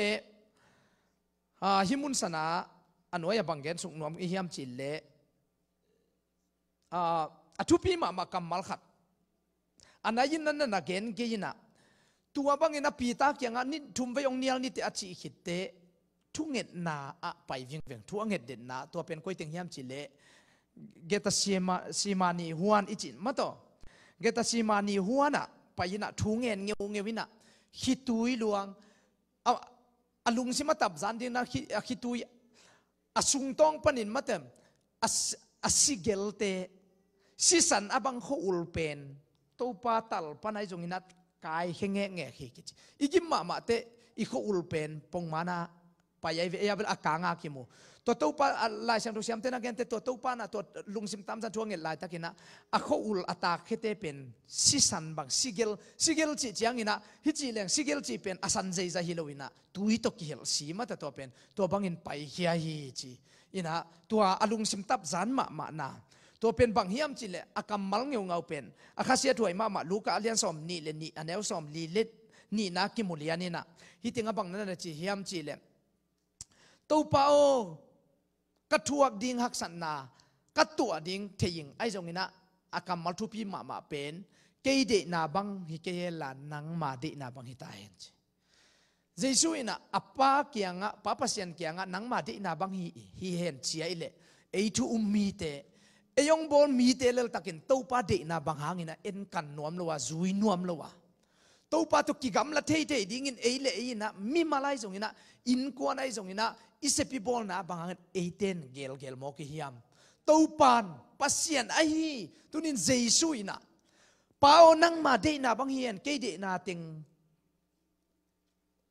A: ฮิมุนสนาอันวยบังเกนสุขนวมอิฮิยามจิเลอ่าอทุพีมามากำมลขัดอันนั้นนั่นนักเกณฑ์เกณนะตัวบางเงินปีตากยังอนนี่ทุ่มไปองเนียลนี่เต่อชีพขิดเตะทุ่งเงินนาอะไปวิ่งเวียงทั่วเงินเด่นนาตัวเป็นก้อยเตียงยามจิเละเกตัสีมาซีมานีฮวนอิจินมาต่อเกตัสีมานีฮวนอะไปยินะทุ่งเงินเงียวเงียวินะขิดตุยลวงเอาอลุงสิมาตับจันดินะขิดิดตุยอสุงตองปนินมาเต็มอสิเกลเต sisan abang ho ulpen to patal panai jong inat kai henge nge hi kichi igim ma ma te i ho ulpen pong mana payai ve ya akanga kimu to to pa la sang ru siam te na gen te to to pa na to lung sim tam sa thuang la ta a ho ul atak hete pen sisan bang sigel sigel chi chiang ina hi chi leng sigel chi pen asan jei za hiloina tui to ki hel si ma ta to pen to bang in pai hi hi chi ina tua alung sim tap zan ma ma na ตัวเป็นบางเฮียมจีเลอากรมัลเงียวเงาเป็นอาคาเสียถวยมามาลูกอาเลียนสอมนี่เลยนี่อันเอวสอมลีเล็ดนี่นะกิมุลียนี่นะฮิติงบังนั่นจีเฮียมจีเลตัวเปาโอกระทวกดิ่งหักสันนากระตัวดิ่งเทยิงไอ้ตรงนี้นะอากรมัลทุพีมามาเป็นเกยเดนาบังฮิเกยลานังมาเดนาบังฮิตาเห็นจีเจสุอินะอปาเกียงะปัาพัสยันเกียงะนังมาเดนาบังฮิฮิเห็นเชียอิเลไอทูอุมมีเต eyong à, à. bol mi telel takin topa de na na en kan nuam lowa zui nuam lowa topa to gam la thei thei ding in eile na mi malai zongina in ko nai zongina isepi bol na bangang eiten gel gel mo ki hiam topan pasien ahi tunin jesu ina pao nang ma de na bang hian ke de na ting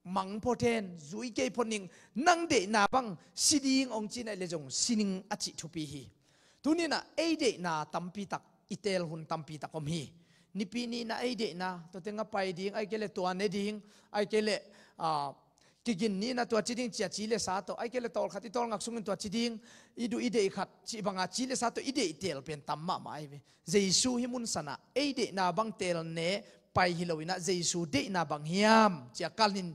A: mang po ten zui ke poning nang de na bang siding ong chinai le jong sining achi thupi hi Tunina aide na tampita itel hun tampita komhi. Nipini na aide na to tenga pai ding ay kele tuan eding ay kele uh, kigin ni na to chiding chia chile sa to ay kele tol khati tol ngak sungin tua chiding idu ide khat chi banga chile sa to ide itel pen tamma mai Jesu himun sana aide na bang tel ne pai hilawina Jesu de na bang hiam chia kalin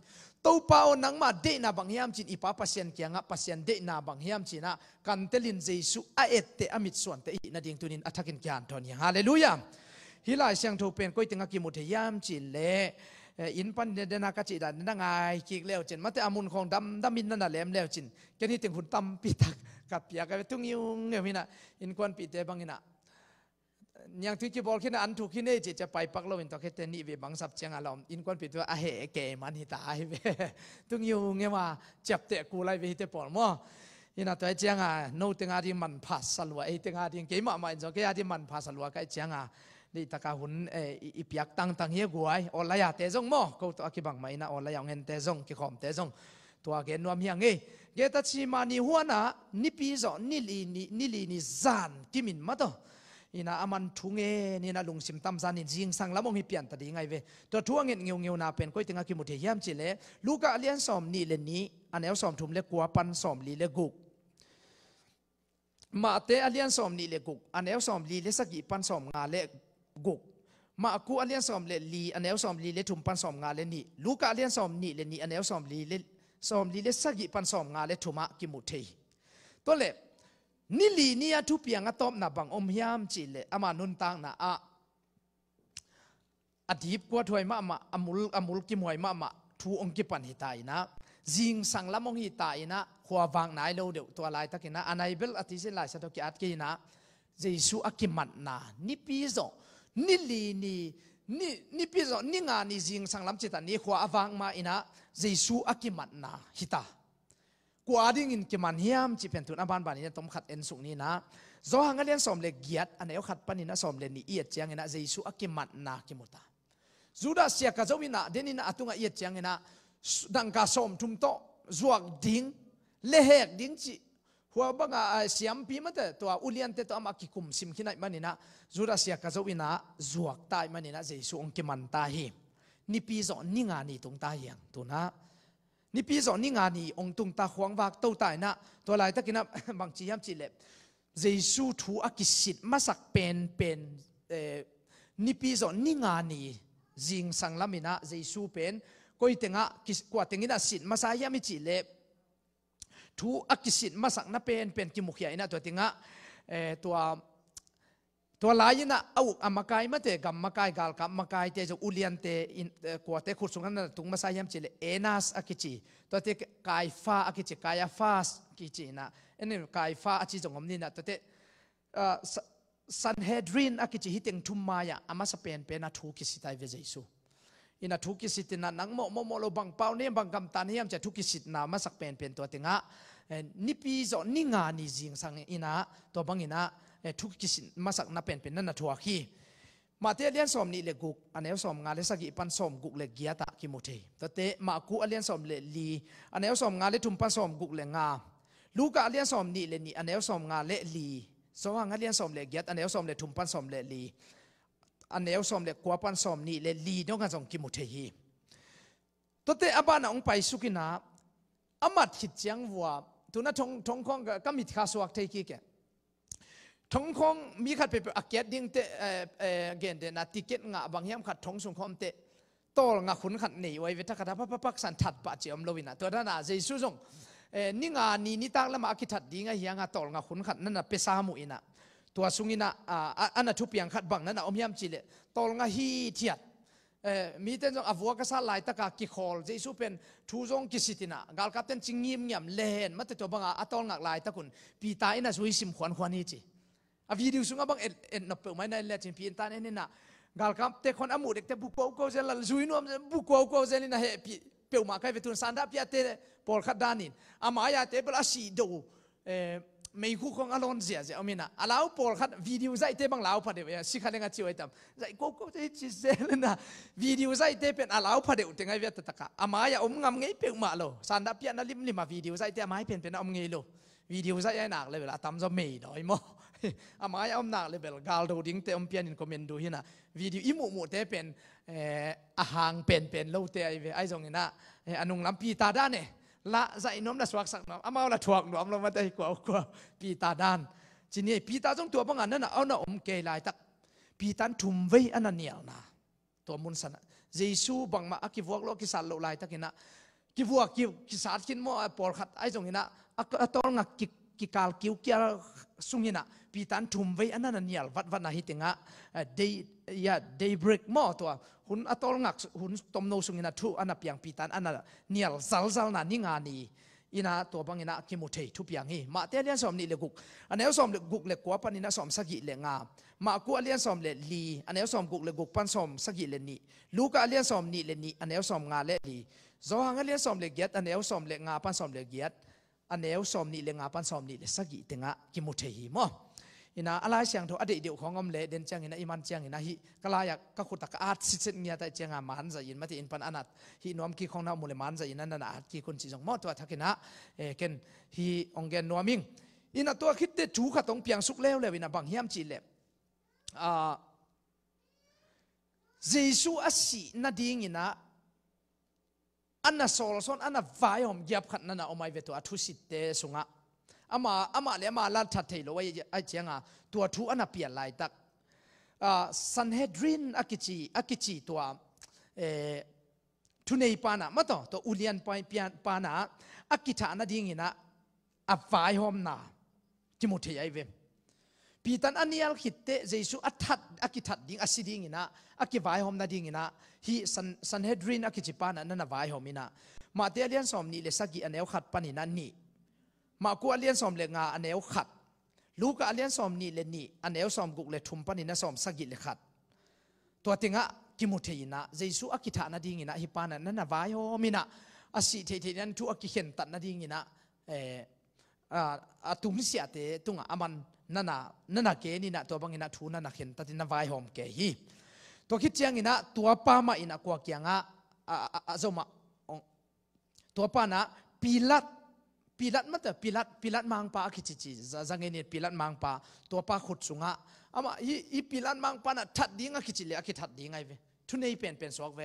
A: ตู้ป่าอนังมาเดน่าบางียมจินอีป้าพัศย์เคียงอ่ะพัศย์เดน่าบางียมจินน่ะคันเตลินเจสุอาเอตเตอมิตส่วนเตอีนาดิ่งตุนินอัฐกินเคนตอนยังฮาเลลูยาฮิลาเซียงทูเป็นก้อยติงกิมุทยามจินเลอินปันเดนักจิตันนั่งไงคิกเลวจินมาเตอามุนของดัมดัมินนั่นแหลมเลวจินแค่นี้ถึงหุ่นตั้มปิดตักกับยากระตุงยุงเงี่ยมินะอินควันปิดเตบังยินะนี่ยที่กบอกขึ้นอันถูกขึ้นเนี่ยจะไปปักเราเห็นตอกแค่ันนี่เวบังสับเชียงอารมณ์อินควันปิดตัวอาเหแกมันหิตายอเวตุงยู่เงี้ยว่าเจ็บเตะกูไล่เวหิตปอลมั่อยินาตัวเชียงอ่ะโน้ตงาที่มันพัสสลัวไอตงาที่เกมอ่ะมาอินโซเกียที่มันพัสสลัวกับเชียงอ่ะนี่ตะกาหุนเอออีพยักตั้งตังเฮียกวยออนไลน์เตะซงมั่อกูตัวกีบังไม่น่าออนไลน์ยังเห็นเตะซงกีคอมเตะซงตัวเกนวมียังไงเกตัดชิมานิฮวนานิปิโซนิลีนินิลีนิซานกิมินมาต่อนี่นะอามันทุ่งเอ็นี่นะลุงสิมตัมซานินซิงสังละมงฮิปยันตัดยังไงเวตัวทวงเงินเงียวเงียวน่าเป็นก้อยติงกี่มุทเฮียมจิเลลูกกะเลียนสอมนี่เลนี้อันเอลสอมทุมเล็กกว่าปันสอมลีเล็กกุกมาเตะเลียนสอมนี่เล็กกุกอันเอลสอมลีเล็กสักี่ปันสอมงาเล็กกุกมาคูอเลียนสอมเล็กลีอันเอลสอมลีเล็กทุมปันสอมงาเลนี่ลูกกะเลียนสอมนี่เลนนี้อันเอลสอมลีเล็สอมลีเล็กสักี่ปันสอมงาเล็ทุมากี่มุทเฮตัวเล็ ni li ni a thu piang a top na bang om hiam chi le ama nun tang na a adip kwa thoi ma ma amul amul ki moi ma ma thu ong ki pan hi tai na jing sang lamong hi tai na khwa wang nai lo de to lai takina anable ati se lai sa to ki at ki na jesu akimat na ni pi zo ni li ni ni ni pi zo ni nga ni jing sang lam chi ta ni khwa awang ma ina jesu akimat na hita kwa ding in ki man hiam chi pen tun aban ban ina tom khat en sung ni na zo hang alian som le giat an eo khat panina som le ni iet chiang ina jesu akimat na ki muta judas sia ka zomina denina atunga iet chiang ina dang ka som tum to zuak ding le hek ding chi hua banga siam pi mate to ulian te to ama ki kum sim khina manina judas sia ka zomina zuak tai manina jesu ong ki man ta hi ni pi zo ninga ni tung ta hiang tu na นี่พี่สอนนี่งานนี่องตุงตาขวางวากเต้าตายนะตัวลายตะกินะบางจียามจีเล็บเยซูถูอักิสิตมาสักเป็นเป็นเอ่อนี่พี่สอนนี่งานนี่จิงสังลามินะเยซูเป็นก็ยังไงกกว่าเตงินะสิทมาสายามิจีเล็บถูอักิสิตมาสักนับเป็นเป็นกิมุขยาินะตัวเตงะเอ่อตัวตัวลายน่ะเอาอามากายมาเตะกัมมากายกาลกัมมากายเตจะอุลียนเตอินกวาเตขุดสุงันตุงมาสายามจิเลเอนัสอกิจิตัวเตกายฟ้าอกิจิกายฟ้ากิจินะเอ็นกายฟ้าอกิจงอมนี่นะตัวเตสันเฮดรินอกิจิฮิตงทุมมายะอามาสเปนเป็นนัทุกิสิตายเวเจสูอินัทุกิสิตินะนังโมโมโมโลบังเปาเนี่ยบังกำตานี่ยมจะทุกิสิตนามาสักเปนเป็นตัวเตงะนิปีจอนิงานิจิงสังอินะตัวบังอินะทุกกิสินมาสักนับเป็นเป็นนั่นนะทัวขี้มาเตเลียนสอมนี่เลกุกอันเอวสอมงานเลสกิปันสมกุกเลกียตะกิมเทแต่เตมากูอเลียนสอมเลลีอันเอวสอมงานเลทุมปันสมกุกเลงาลูกอเลียนสอมนี่เลนี่อันเอวสอมงานเลลีสว่างอเลียนสอมเลกียตอันเอวสอมเลทุมปันสมเลลีอันเอวสอมเลกัวปันสมนี่เลลีน้องกันสอมกิมเทฮีตัวเตอบ้านองไปสุกินาอามัดขิดเจียงวัวตัวนั้นทงทงคงก็มีข้าสวักเทกีแกทงคงมีขัดไปอาเกียดดิ่งเตเอเอเกนเดนาติเกตงะบางห่มขัดทงสุงคมเตตอลงะขุนขัดหนีไว้เวทขัดพับพักสันทัดปะเจียมลวินะตัวนั้นอาเจสุจงเอนิงานีนิตาละมาคิกขัดดิ้งาเฮียงะตอลงะขุนขัดนั่นน่ะเปสามุอินะตัวสุงินะอ่าอันนั้นทุบยังขัดบังนั่นน่ะอมยามจิเลตอลงะฮีเทียดเออมีแต่จงอวัวกษัตริย์หลายตะกากิคอลเจสุเป็นทูจงกิสิตินะกาลกับเต็นจิงยิมยำเลนมาตตัวบังอาตอลงัหลายตะคุณปีตายนะสุยสิมขวัญขวานีจี a video sung bang et et na pe mai na le chin pi tan ne na gal kam te khon amu dek te bu ko ko zel la zui nom bu ko ko zel na he pi pe ma kai vetun sanda pi ate por khat danin ama ya te bla si do eh mấy khu không alon zia zia ông mina alau por khát video zai tế bằng lau phát đều si khát ngay chiều ấy tầm dạy cô cô thế chỉ sẽ lên à. video zai tế bên alau à, phát đều tiếng ai viết tất cả ama ya ông ngắm ngay biểu mà lo san đã biết nó lim lim mà video zai tế mà hay bên bên ông nghe lo video zai ai nạc lên là tầm do mì đói mò อามายอมนาเลเวลกาลดูดิ้งเตอมเพียนินคอมเมนต์ดูฮินะวิดีโออิมุมุเตเป็นเอออาหางเป็นเป็นเล่าเตไอเวไอทรงนะเอออนุงลำปีตาด้านเนละใจน้อมละสวักสักน้อมอมาละถวกน้อมลงมาได้กว่ากว่าปีตาด้านทีนี้ปีตาจงตัวบังอันนั้นนะเอาหน้าอมเกลายตักปีตันทุมเวอันนี้เอานะตัวมุนสันเยสูบังมาอักิวกโลกิสัลโลไลตักินะกิวกิกิสัดขินโมอปอลขัดไอทรงนะอักตอลงักกิกิการกิวกิลสุงินะพีตันทุมไว้อันนั้นนี่ลวัดวันนาฮิติงะเดย์ยาเดย์เบรกมอตัวหุ่นอตอลงักหุ่นตมโนสุงินะทุอันนับยงพีตันอันนั้นนี่ลซัลซัลนันนิงานีอินะตัวบางอินะกิมุเททุพยังฮีมาเทียนสอมนี่เล็กกุกอันนี้สอมเล็กกุกเล็กกว่าปันอินะสอมสกิเลงามาคุอันนี้สอมเล็กลีอันนี้สอมกุกเล็กกุกปันสอมสกิเลนี่ลูกอันนี้สอมนี่เลนี่อันนี้สอมงาเลลีจอหังอันนี้สอมเลเกียตอันนี้สอมเลงาปันสอมเลเกียตอันเอวสอมนี่เลงาปันสอมนี่เลสักิี่ติงะกิมุเทหิมออินะอะไรเสียงทอดีเดียวของอมเลเดนเจียงอินะอิมันเจียงอินะฮิกลายักก็ขุดตะกอาดสิเซนเงียแต่เจียงอามันจะยินมาที่อินปันอันัดฮินวมกีของนามุเลมันจะยินนั่นน่ะอาดกีคนสิจงมอตัวทักกินะเอเกนฮิองเกนนวมิงอินะตัวคิดเดจูขัดตรงเพียงสุกเลวเลยวินาบังเฮียมจีเล็บอ่าเยซูอัสีนาดิงอินะอันนั้นสโลส่วนอันนั้นวายผมเก็บขันนั้นเอาไม่เวทตัวทุสิตเตสุงะอามาอามาเลี้ยมาลัดทัดเทโลไว้ไอ้เจ้างอ่ะตัวทุอันนั้นเปลี่ยนลายตักซันเฮดรินอากิจิอากิจิตัวทุเนียปานะมาต่อตัวอุลิยันไปเปลี่ยนปานะอากิจานะดิ่งนะอ่ะวายผมนะจิมุทัยไอเวมปีตันอันนี้เอาคิดเตะเจสุอักทัดอักิทัดดิ่งอัิดิ่งนะอักิไวหอมนาดิ่งนะฮีซันซันเฮดรินอักิจีปานันนันไวหอมินะมาเตียนสอมนี่เลสกิอันเอวขัดปานินันนี่มากูอันเลียนสอมเลงาอันเอวขัดลูกอันเลียนสอมนี่เลนี่อันเอวสอมกุเลทุมปานินันสอมสกิเลขัด ตัวติงะกิมุเทินะเจสุอักิทานาดิ่งนะฮีปานันนั่นไวายโฮมินะอัศดิ่งนันทุอักิเห็นตันนาดิ่งนะเอ่ออาตุมิเสียเตตุงะอามันนั่นน่ะนั่นเกนี่นะตัวบางอินัทูนนเหนต่นวายหอมเกฮีตัวคิดชียงินะตัวป้ามาอินะกวักยังอะอะอะมาตัวป้านะปีลัดปีลัดมั้งแต่พิลัดพิลัดมังปาคิจิจิจะจังเงินพิลัดมังปาตัวป้าขุดสุงะอามาอีพิลัดมังปาน่ะทัดดีงะคิจิเลยคิทัดดีงไงเว้ทุนเอเป็นเป็นสวกเว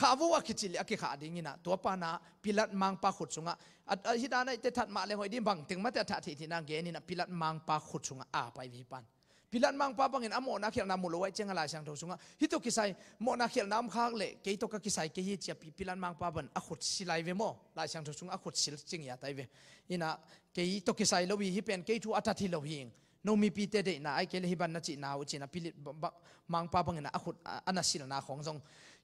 A: ข้าวัวคิดจิลอคิขาดิ่งินะตัวปานาพิลัดมังปาขุดสุงะอัดฮิดาในเตทัดมาเลยหอยดิบังถึงมาแต่ทัดที่นางเกนินะพิลัดมังปาขุดสุงะอาไปวิปันพิลัดมังปาบังเงินอโมนาเขียนนามุลไว้เจงอะไรชียงทสุงะฮิตุกิไซโมนาเขียนนามข้างเละเกยตุกิไซเกยิจับพิลัดมังปาบันอขุดสิไลเวโมลายชียงทสุงะอขุดสิลจิงยาไตเวอินะเกยตุกิไซลวีฮิเป็นเกยทูอัตถิลวีงนมีปีเตเดนะไอเกลฮิบันนจินาวจินะพิลิดมังปาบังเงินอขุดอนาสิลนาของทรง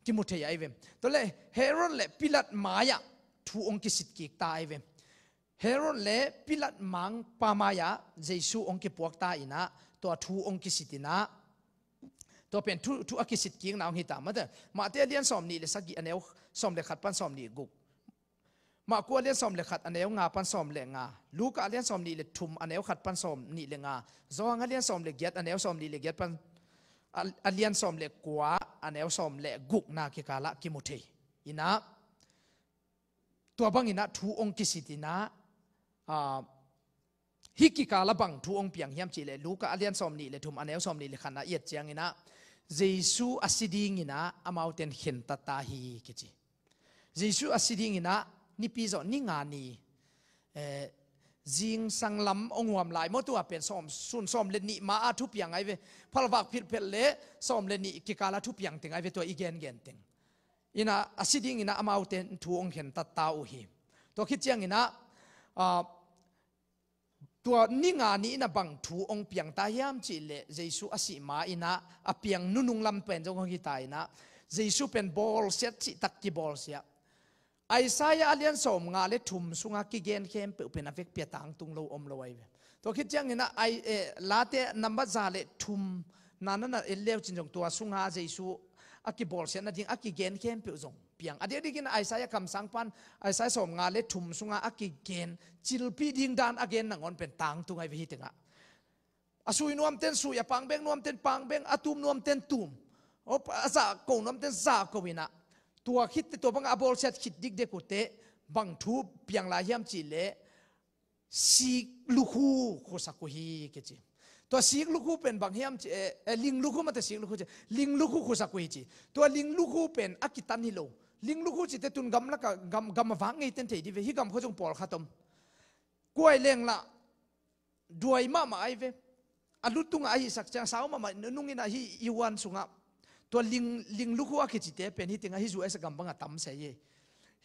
A: กิมุทัยไอเวมตัวเล่เฮโรนเล่พิลัดมายะทูองค์กิสิตกิกตาไอเวมเฮโรนเล่พิลัดมังปามายะเจสูองค์กิปวกตาอินะ ตัวทูองค์กิสิตินะตัวเป็นทูทูอกิสิตกิงนาวหิตามาเดมาเตียเลียนสอมนี่เลสักกีอันเอวสอมเลขัดปันสอมนี่กุกมากัวเลียนสอมเลขัดอันเอวงาปันสอมเลงาลูกาเลียนสอมนี่เลทุมอันเอวขัดปันสอมนี่เลงาจองาเลียนสอมเลเกียดอันเอวสอมนี่เลเกียดปันอันเลียนสอมเลกัวอันเอลสอมและกุกนาคิกาละกิมุเทอีนะตัวบังอินะทูองกิสิตินะฮิกิกาละบังทูองเพียงเฮียมจีเลลูกาอเลียนสอมนี่เลทุมอันเอลสอมนี่เลขันละเอียดเจียงอินะเจสุอัสิดิงอินะอามาอุตินเห็นตาตาฮีกิจิเจสุอัสิดิงอินะนิปิโซนิงานี่จิงสังลำองวมหลายมตัวเป็นสอมสุนสอมเลนิมาอาทุบยังไงเวพลวักพิดเพลเลสอมเลนิกิกาลาทุบยังติงไงเวตัวอีเกนเกนติงอินะอสิดิงอินะอามาอุเตนทวงเห็นตัดตาอุหิตัวคิดเจียงอินะตัวนิงานี้นะบังทูองเปียงตายามจิเลเจสุอศิมาอินะอเปียงนุนุงลำเป็นจงกิตายนะเจสุเป็นบอลเซียจิตักกีบอลเซียไอ้ซายาเลียนสมงาเลทุมสุงากิเกนเข้มเปเป็นอเวกเปียตังตุงโลอมลอยตัวคิดจังนะไอ้เอลาเตนัมบัซาเลทุมนานันเอเลวจินจงตัวสุงาเจสูอากิบอลเสียนจิงอากิเกนเข้มเปียจงเปียงอเดียดิกินไอ้ซายคำสังพันไอ้ซายสมงาเลทุมสุงาอากิเกนจิลปีดิงดานอาเกนนั่งอนเป็นตังตุงไอวิธีตงะอาสุยนวมเต้นสุยปังเบงนวมเต้นปังเบงอาตุมนวมเต้นตุมโอ้อาซาโกนวมเต้นซาโกวินะตัวคิดตัวบังอบอลเซตคิดดิกเดกุเตบังทูเปียงลายยมจีเลสีลูกคู่โคสักุฮีเกจิตัวสีลูกคู่เป็นบางเฮียมจีเอลิงลูกคู่มาแต่สีลูกคู่จีลิงลูกคู่โคสักุฮีจีตัวลิงลูกคู่เป็นอักิตันฮิโลลิงลูกคู่จีเตตุนกำลักกำกำมาฟังไงเต็นเทดีเวฮิกำเขาจงปอลขัดตมกวยเลงละด้วยมามาไอเวอลุตุงไอสักจังสาวมามานุ่งอินาฮิอิวันสุงับตัวลิงลิงลูกหัวกิจเตเป็นฮิติงฮิจูเอสกัมบังอะตั้มเสีย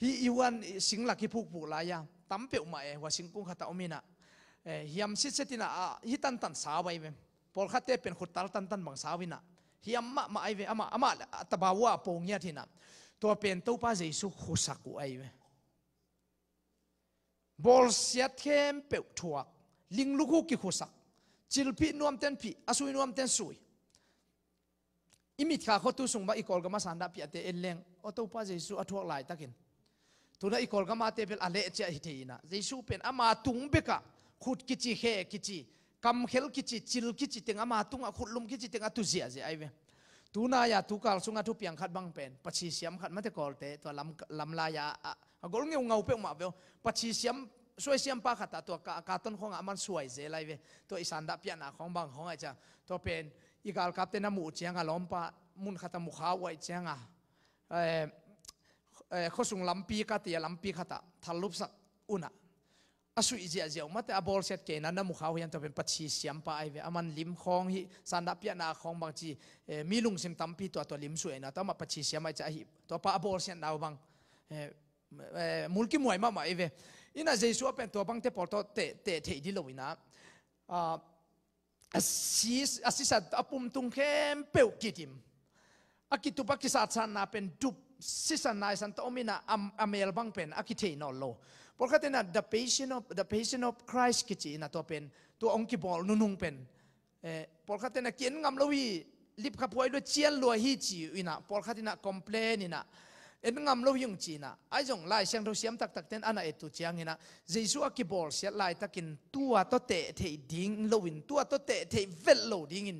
A: ฮิอีวันสิงหลักฮิพูกปูลายาตั้มเปียวมาเอว่าสิงกุ้งขัดอมินะเฮียมสิเซตินะฮิตันตันสาวไปเมพอลขัดเตเป็นขุดตาลตันตันบังสาวินะฮิอัมมามาไอเวอามาอามาตบาวะปงยาทีนะตัวเป็นตัวป้าเจสุขุสักุไอเวบอลเสียเข้มเปียวถวกลิงลูกหัวกิขุสักจิลพีนวมเต้นพีอสุยนวมเต้นสุยอิมิตขาเขาตุสุงบะอีกอลก็มาสันดาพิเตเอลเลงโอตุป้าเจสุอัทวกไลตักินทันอีกอลก็มาเตเป็นอเลเจ้ิตีนะเจสุเป็นอามาตุงเบกะขุดกิจิเฮกิจิกำเขลกิจิจิลกิจิต็งอามาตุงอขุดลุมกิจิต็งอตุเสียเจไอเวตุนายาตุกาลสุงอทุเพียงขัดบังเป็นปัจฉิสยามขัดมาเตกอลเตตัวลำลำลายาอะกอลเงี้ยงเงาเปงมาเวปัจฉิสยามสวยสียมปาขัดตัวกาต้นของอามันสวยเจไลเวตัวอิสันดาพิจนาของบังของไอจ้าตัวเป็นอีกอาลครับเตนมูเจียงอะลอมปะมุนขัตมุขาไวเจียงอะเออเออข้อสุงลำปีกัตเตีลำปีขัตทัลลุสักอุนะอสุอิเจียเจียวมาแต่อบอลเซตเกนั้นนมุขาวยังจะเป็นปัจฉิเสียมปะไอเวอมันลิมคองฮิสันดับยานาคองบางจีมีลุงซิมตัมปีตัวตัวลิมสวยนะแต่มาปัจฉิเสียมไอจะฮิตัวปะอบอลเซตดาวบังมูลกิมวยมาไหมเวอินาเจสุวเป็นตัวบังเตปอลโตเตเตเทดิโลวินาอ่า asis asisat apum tung kem peu kitim akitu pakisat san na pen dup sisan na san tomina am amel bang pen akite no lo porkate na the patient of the patient of Christ kichi na to pen to ongki bol nunung pen eh porkate na kien ngam lowi lip kha poi lo chiel lo hi chi ina porkate na complain ina เอ็งงามลูกยุ่งจีน่ะไอ้จงไล่เสียงทุกเสียงตักตักเต้นอันไหนตุ้งเชียงินะเจสุอากิบอลเสียไล่ตักินตัวโตเตะเทดิ้งลูกินตัวโตเตะเทเวลโลดิ้งิน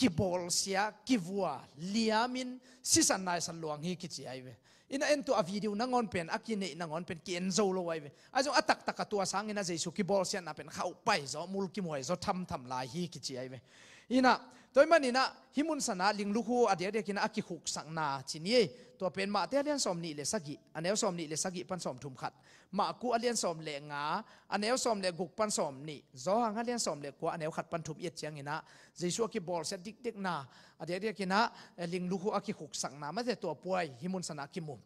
A: กิบอลเสียกิบัวเลียมินสิสันนายสันหลวงฮีกิจไอเวอินะเอ็นตัววิดีโอนั่งอนเป็นอักยินเองนั่งอนเป็นกิเอนโซโลไอเวไอ้จงอัตักตักตัวสังเินะเจสุกิบอลเสียน่ะเป็นเข้าไปโซมูลกิมวยโซทำทำลายฮีกิจไอเวอินะโดยมันนี่นะฮิมุนสนาลิงลูกหูอดีตเด็กินอักขุกสังนาจินีตัวเป็นมาเตียนเลียนสมนี่เลยสกิอันเนี้ยสมนี่เลยสกิปันสมถุมขัดมากูอันเลียนสมเลงาอันเนี้ยสมเลกุกปันสมนี่จอหังอันเลียนสมเลกัวอันเนี้ยขัดปันถุมเอียดเชียงเห็นะเจชัวกิบอลเซดิกเด็กนาอันเดียเดียกินะลิงลูกอัวกิขุกสังนาไม่เจ่ตัวป่วยหิมุนสนาคิมุม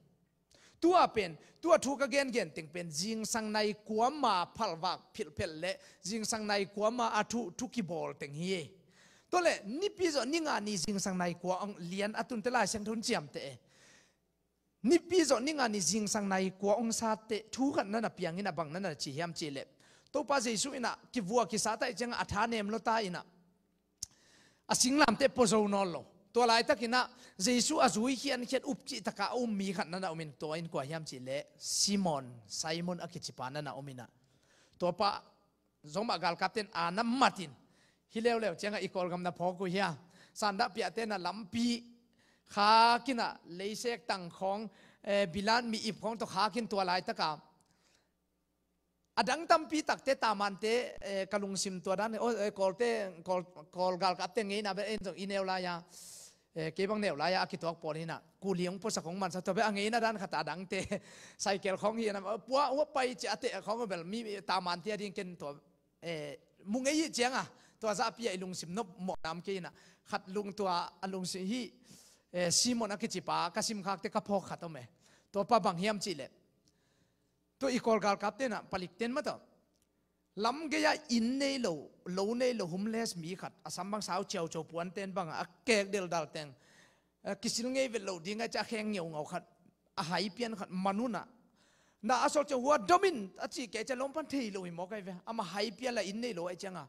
A: ตัวเป็นตัวถูกเกณฑ์เกณฑ์ติงเป็นจิงสังในกัวมาพัลวักพิลเพลเละจิงสังในกัวมาอาทุทุกิบอลติงเฮตัวเล่นี่พ่จะนิ่งานนี่จิงสังในกัวองเลียนอตุนเตลาเสียงทุนเจียมเต้ ni pi zo ni nga ni jing sang nai ko ong sa te thu kan na na piang ina bang na na chi hiam chi le to pa jesu ina ki vua ki sa ta chang a tha nem lo ta ina a sing lam te po zo no lo to lai ta kina jesu a zui hian khian up chi taka um mi khan na na umin to in ko hiam chi le simon simon a ki chi pa na na umina to pa zoma gal captain anam martin hi hileu leu changa ikol gam na phoku hia sanda pia te na lampi ขากินะเลยเสกตังของบิลานมีอิบของตัวขากินตัวลายตะกามอดังตั้มพีตักเตตามันเตกลุงซิมตัวนั้นโอ้ยกอลเตกอลกอลกาลกับเตงี้นะเอ็นตรงอินเอลายาเก็บังเนวลายาคิดตัวปอนี่นะกูเลี้ยงพสทธของมันสัตว์ไปังเงี้นะดันขัตาดังเตใส่เกลของเฮียนะปัวอ้วไปจะเตของแบบมีตามันเตียดิ้งกินตัวเอมุงไอ้ยเจียงอะตัวซาพี่ไอ้ลุงซิมนบหมอนามกินนะขัดลุงตัวอลุงซิฮี simon aki chipa kasim khak te ka pho khatome to pa bang hiam chile to ikol gal kap te na palik ten ma to lam ge ya in nei lo lo nei lo hum les mi khat asam bang sao cheu cheu puan ten bang a kek del dal ten kisil ngei ve lo dinga cha kheng nyau ngau khat a hai pian khat manuna na asol che hua domin achi ke che lom pan thei lo mo kai ve ama hai pian la in nei lo ai changa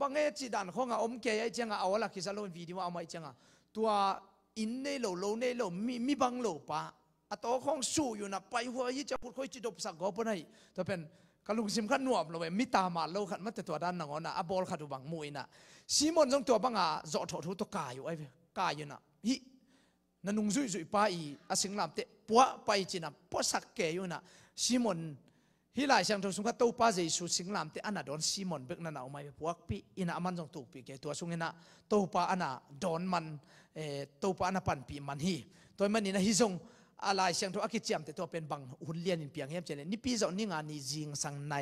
A: bange chi dan khonga om ke ai changa awala kisalo video ama ai changa tua อินเนโลโลเนโลมีมีบังโลปะอะตอคงสู้อยู่นะไปหัวยิจะพูดค่อยจิตบสักกอบไงตัวเป็นกะลุงซิมขันนวมเลยมิตามาโลขันมาแต่ตัวด้านนองอ่ะอบอลขัดบังมวยนะซีมอนจงตัวบังอ่ะจอดถอดตัวกายอยู่ไอ้กายอยู่นะฮินันนุงจุยจุยปาอีอะสิงลามเตะปัวไปจีนะปัวสักเกอยู่นะซีมอนฮิลายเซงทงสุขกะตู้ป้าเจสุสิงลามเตะอันน่ะโดนซีมอนเบิกนันเอาไม่ปวกปีอินอามันจงตูปีเกตัวสุงเงินะตู้ป้าอันน่ะโดนมันตปานปันปีมันฮีตัวมันนี่นะฮิซงอะไรเสียงตัวอักเจีย์แต่ตัวเป็นบางหุ่นเลียนเปียงเฮียมเจนนี่ปีสอนี่งานนี่จิงสังใน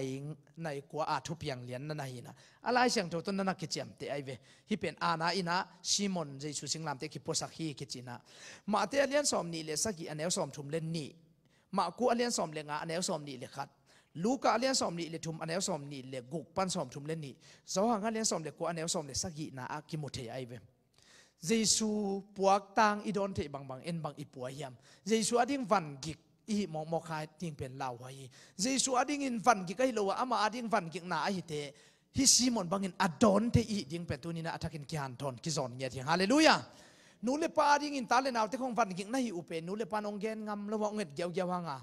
A: ในกัวอาทุเปียงเลียนนั่นนะฮีนะอะไรเสียงตัวต้นนักเจีย์แต่ไอเวฮิเป็นอาณาอินะซิมอนเจสุสิงลามเตกิโปสักฮีกิจินะมาเตเลียนสอมนี่เลสักกีอันเอลสอมทุมเล่นนี่มากูเลียนสอมเลงาอันเอลสอมนี่เลขัดลูกาเลียนสอมนี่เลทุมอันเอลสอมนี่เลกุกปันสอมทุมเล่นนี่สว่างาเลียนสอมเลกัวอันเอลสอมเลสักกีนะอากิมุเทไอเวยซูปวกตางอีดอนเทบังบังเอ็นบังอีปวยยำเยซูอดิงฟันกิกอีมอกมอกายทิ้งเป็นลาวไว้เยซูอดิงอินฟันกิกให้ลวะอามาอดิงฟันกิกนาอิเตฮิซิมอนบังอินอดอนเทอีดิ่งเป็นตัวนี้นะอัตกินกิฮันทอนกิซอนเงียทิ้งฮาเลลูยานูเลปาดิงอินตาเลนเอาเทของฟันกิกนาฮิอุเปนูเลปานองเกนงามระวังเงิดเจ้ายวเกี่ยงา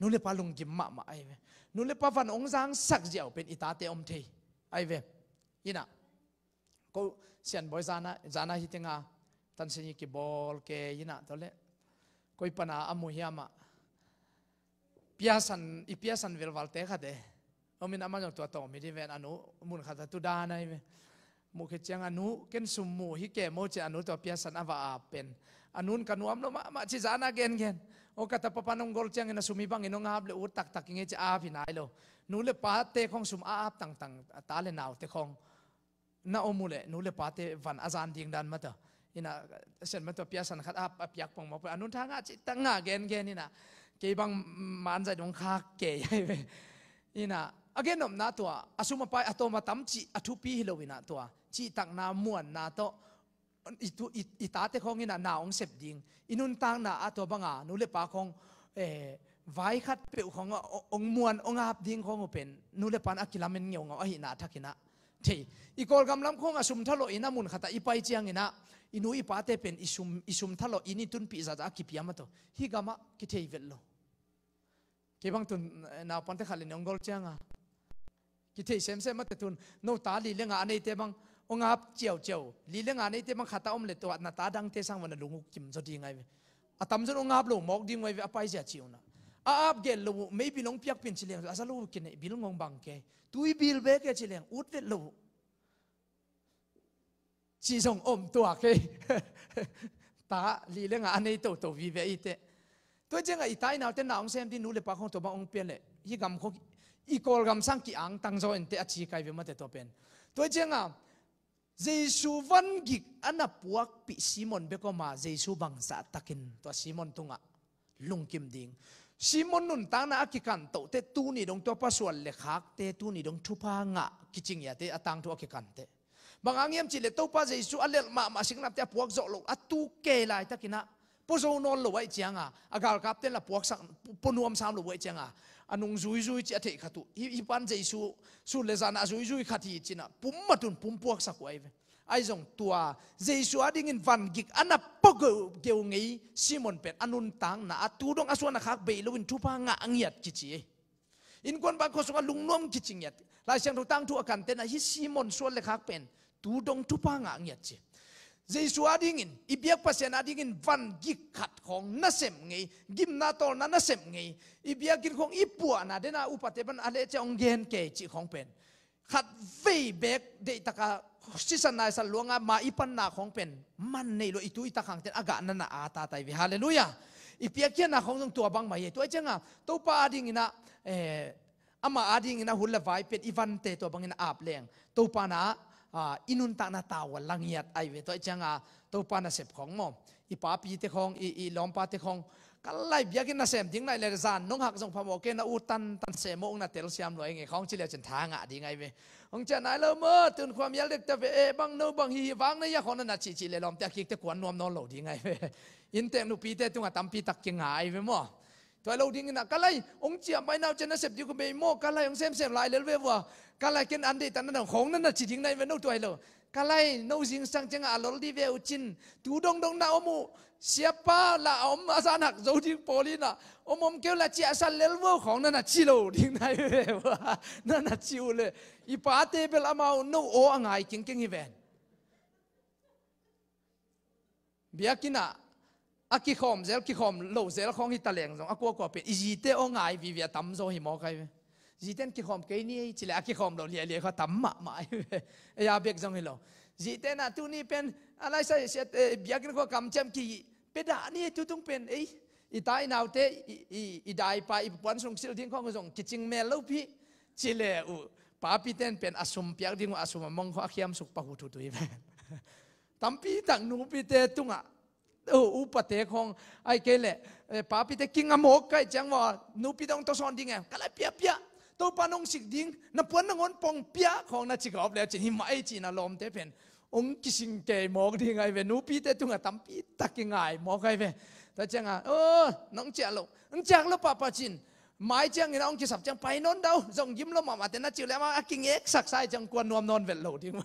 A: นูเลปาลุงกิมมะมาไอ้เวนูเลปาฟันองซังสักเจ้าเป็นอิตาเตอมเทไอเวยินะก็ sian boy zana zana hitinga tan sin ki bol ke ina tole koi pana amu hiama piasan i piasan vel valte khate omin amanyol tu atom mi ven anu mun khata tu dana i mu ke chang anu ken summu hi ke mo che anu to piasan awa apen anun kanuam no ma ma chi zana gen gen o kata papa nong gol chang na sumi bang inong hable u tak tak nge cha a phinai lo nu le pa te khong sum a ap tang tang ta le naw te khong na omule nu le pate van azan ding dan mata ina sen mata piasan khat ap apyak pong ma anun thanga chi tanga gen gen ina ke bang man za dong kha ke ina again om na to asuma pai atoma tam chi athu pi hilowina to chi tak na muan na to itu itate khong ina na ong sep ding inun tang na ato banga nu le pa khong eh vai khat pe khong ong muan ong ap ding khong open nu le pan akilamen ngeu ngaw a hi na thakina ทอีกอลกำลังคงอสุมทะโลอินามุนขัาอีไปเจียงอินะอินุอีปาเตเป็นอิสุมอิสุมทะโลอินิตุนปีซาจะกิปยามะตัวฮิกามะกิเทเวลโลกีบังตุนนาปันเตขัลเลนองกอลเจียงอ่ะกิเทยเซมเซมัตตุนโนตาลีเลงอันนี้เตบังองอาบเจียวเจียวลีเลงอันนี้เตบังขัตาอมเลตัวนาตาดังเตสังวันลุงกิมจดีไงอตัมจนองอาบลงมอกดีไงไปเจียจิวนะ a ap gel lo maybe bilong piak pin chileng asa lo kine bilong bang ke tui bil be ke chileng ut vet lo chi song om tua ke [LAUGHS] ta li lenga anei to to vi ve ite to jenga itai na te naung sem din nu le pa khong to ba ong pen le hi gam kho i kol gam sang ki ang tang zo en te chi kai ve ma te to pen to jenga Jesu van gik ana puak pi Simon beko ma Jesu bang sa takin to Simon tunga lungkim ding ซิมอนนุนตานาอักกันโตเตตูนี่ดงตัวปัสวลเลขาเตตูนี่ดงทุพางะกิจิงยาเตอตังตัวกิกันเตบางอังยมจิเลตัวปัาเจสูอัลเลมามาสิงนับเตพวกจอกลอัตูเกลายตะกินะปุโซนอลลไว้จังอ่ะอากาลกับเตนละพวกสักปนวมสามลไว้จังอ่ะอันุงจุยจุยจิอเทขัตุอีปันเจสูสุเลซานาจุยจุยขัดที่จินะปุ่มมาตุนปุ่มพวกสักไว้ ai dòng tua Giêsu a ding in van gik ana pogo geu ngi Simon pet anun tang na atu dong aswana khak be lo in thupa nga angiat kichi e. in kon ba ko sunga lungnom kichi ngiat lai sang thu tang thu akan ten a hi Simon sual le khak pen tu dong thupa nga angiat chi Giêsu e. a ding in ibiak pasen a ding in van gik khat khong na sem ngi gim na tol na na sem ngi ibiak kin khong ipua na dena upate ban ale che ong gen ke chi khong pen khat vei bek de taka สิสันนัยสัลลวงะมาอิปันนาคงเป็นมันในโลอิตุอิตาขังเต็นอากาศนั่นน่ะอาตาไตวิฮาเลลูยาอิพิเอคีนาคงตรงตัวบังไม่เหตัวเจงาตัวป้าดิ่งนาเอออามาอดิ่งนาหุ่นละไวเป็นอีวันเตตัวบังินาอาบแรงตัวป้านาอ่าอินุนตานาตาวลังเยัดไอเวตัวไอเจงาตัวป้านาเสพของมอมอีป้าปีเตคองอีอีลอมป้าเตคองกันไล่พิเอคีนาเสมดิ่งในเลรซานนองหักทรงพมโอเกนาอุตันตันเสมองนาเตลเซียมลอยไงของเชลเลจันทางาดิ่งไอเวองจะไหนเราเมื่อตื่นความยาเล็กแต่เอบังนูบังฮีวังใ่ยาคนนั้นจิจิเลลอมแต่กิกแต่กวนนวมนอนหลดีไงเวอินเตนุปีเตตุงตัมปีตักก่งหายเวมอตัวเราดิ้งนะก็เลยองเจียมไปนาวจะนั่งเสพอยู่กับเบย์โมก็เลยองเซมเซมลายเลเวว่าก็เลยกินอันดีแต่นั่นของนั้นจิจิงในเวนูตัวเราก็เลยนู่จิงสังจังอาลลดีเวอจินตูดงดงนาวมูสียป้าละอมอาจารย์หักโจทิงอปลิน่ะอมอมเกี่ยวละเจ้าสันเลวของนั่นน่ะชิโลดิ้งได้เว้ยนั่นน่ะชิวเลยอีป้าเตเปลามาโนโออ่างไงจริงจริงอีเวนเบียกินะอากิคอมเซลกิคอมโลเซลของอิตาเลียนจงอากัวกัวเป็นอีเตอ่างไงวิเวีาตั้มโซฮิมอกัยเว้ยอีเตนขิอมเกี่ยนี่ชิเลอักิคอมโลเลียเลียเขาตั้มมาไม่เว้ยยาเบียกจงฮิโลอีเตนะตัวนี้เป็นอะไรใช่เสียเบียกินก็คำเจ้ากี่เปดานี่จุดุงเป็นไออีตายนาวเตอีอีได้ไปอีปวนสงสิลดิ้งข้องก็ส่งกิจิงเมลลูพี่จิเลอูป้าพี่เต้นเป็นอสมเปียกดิ้งอสมมองข้อเขียมสุกปะหูทุตุยแม่ตั้มพี่ตั้งนูพี่เตตุงอ่ะเอออุปเทของไอ้เกลเล่ป้าพี่เตกิงอโมกไก่จังว่านูพี่ต้องต้สอนดิ้งไงกะไรเปียเปียตัวปานงสิกดิ้งนับปวนนงอนปองเปียของนัจิกอบแล้วจินหิมไอจีนอารมเตเป็นองกิสิงเกมองดีไงเวนูปีเตตุงอะตัมปีตักยังไง มองไงเวแต่จังอ่ะเออน้องเจ้าลูกน้องเจ้าลูกป้าป้าจินหมายเจ้าเงินองกิสับจังไปนนเดาจงยิ้มแล้วมามาแต่นัดจิ๋วแล้วมากิ่งเอกสักไซจังกวนนวมนนเวลโลทีไง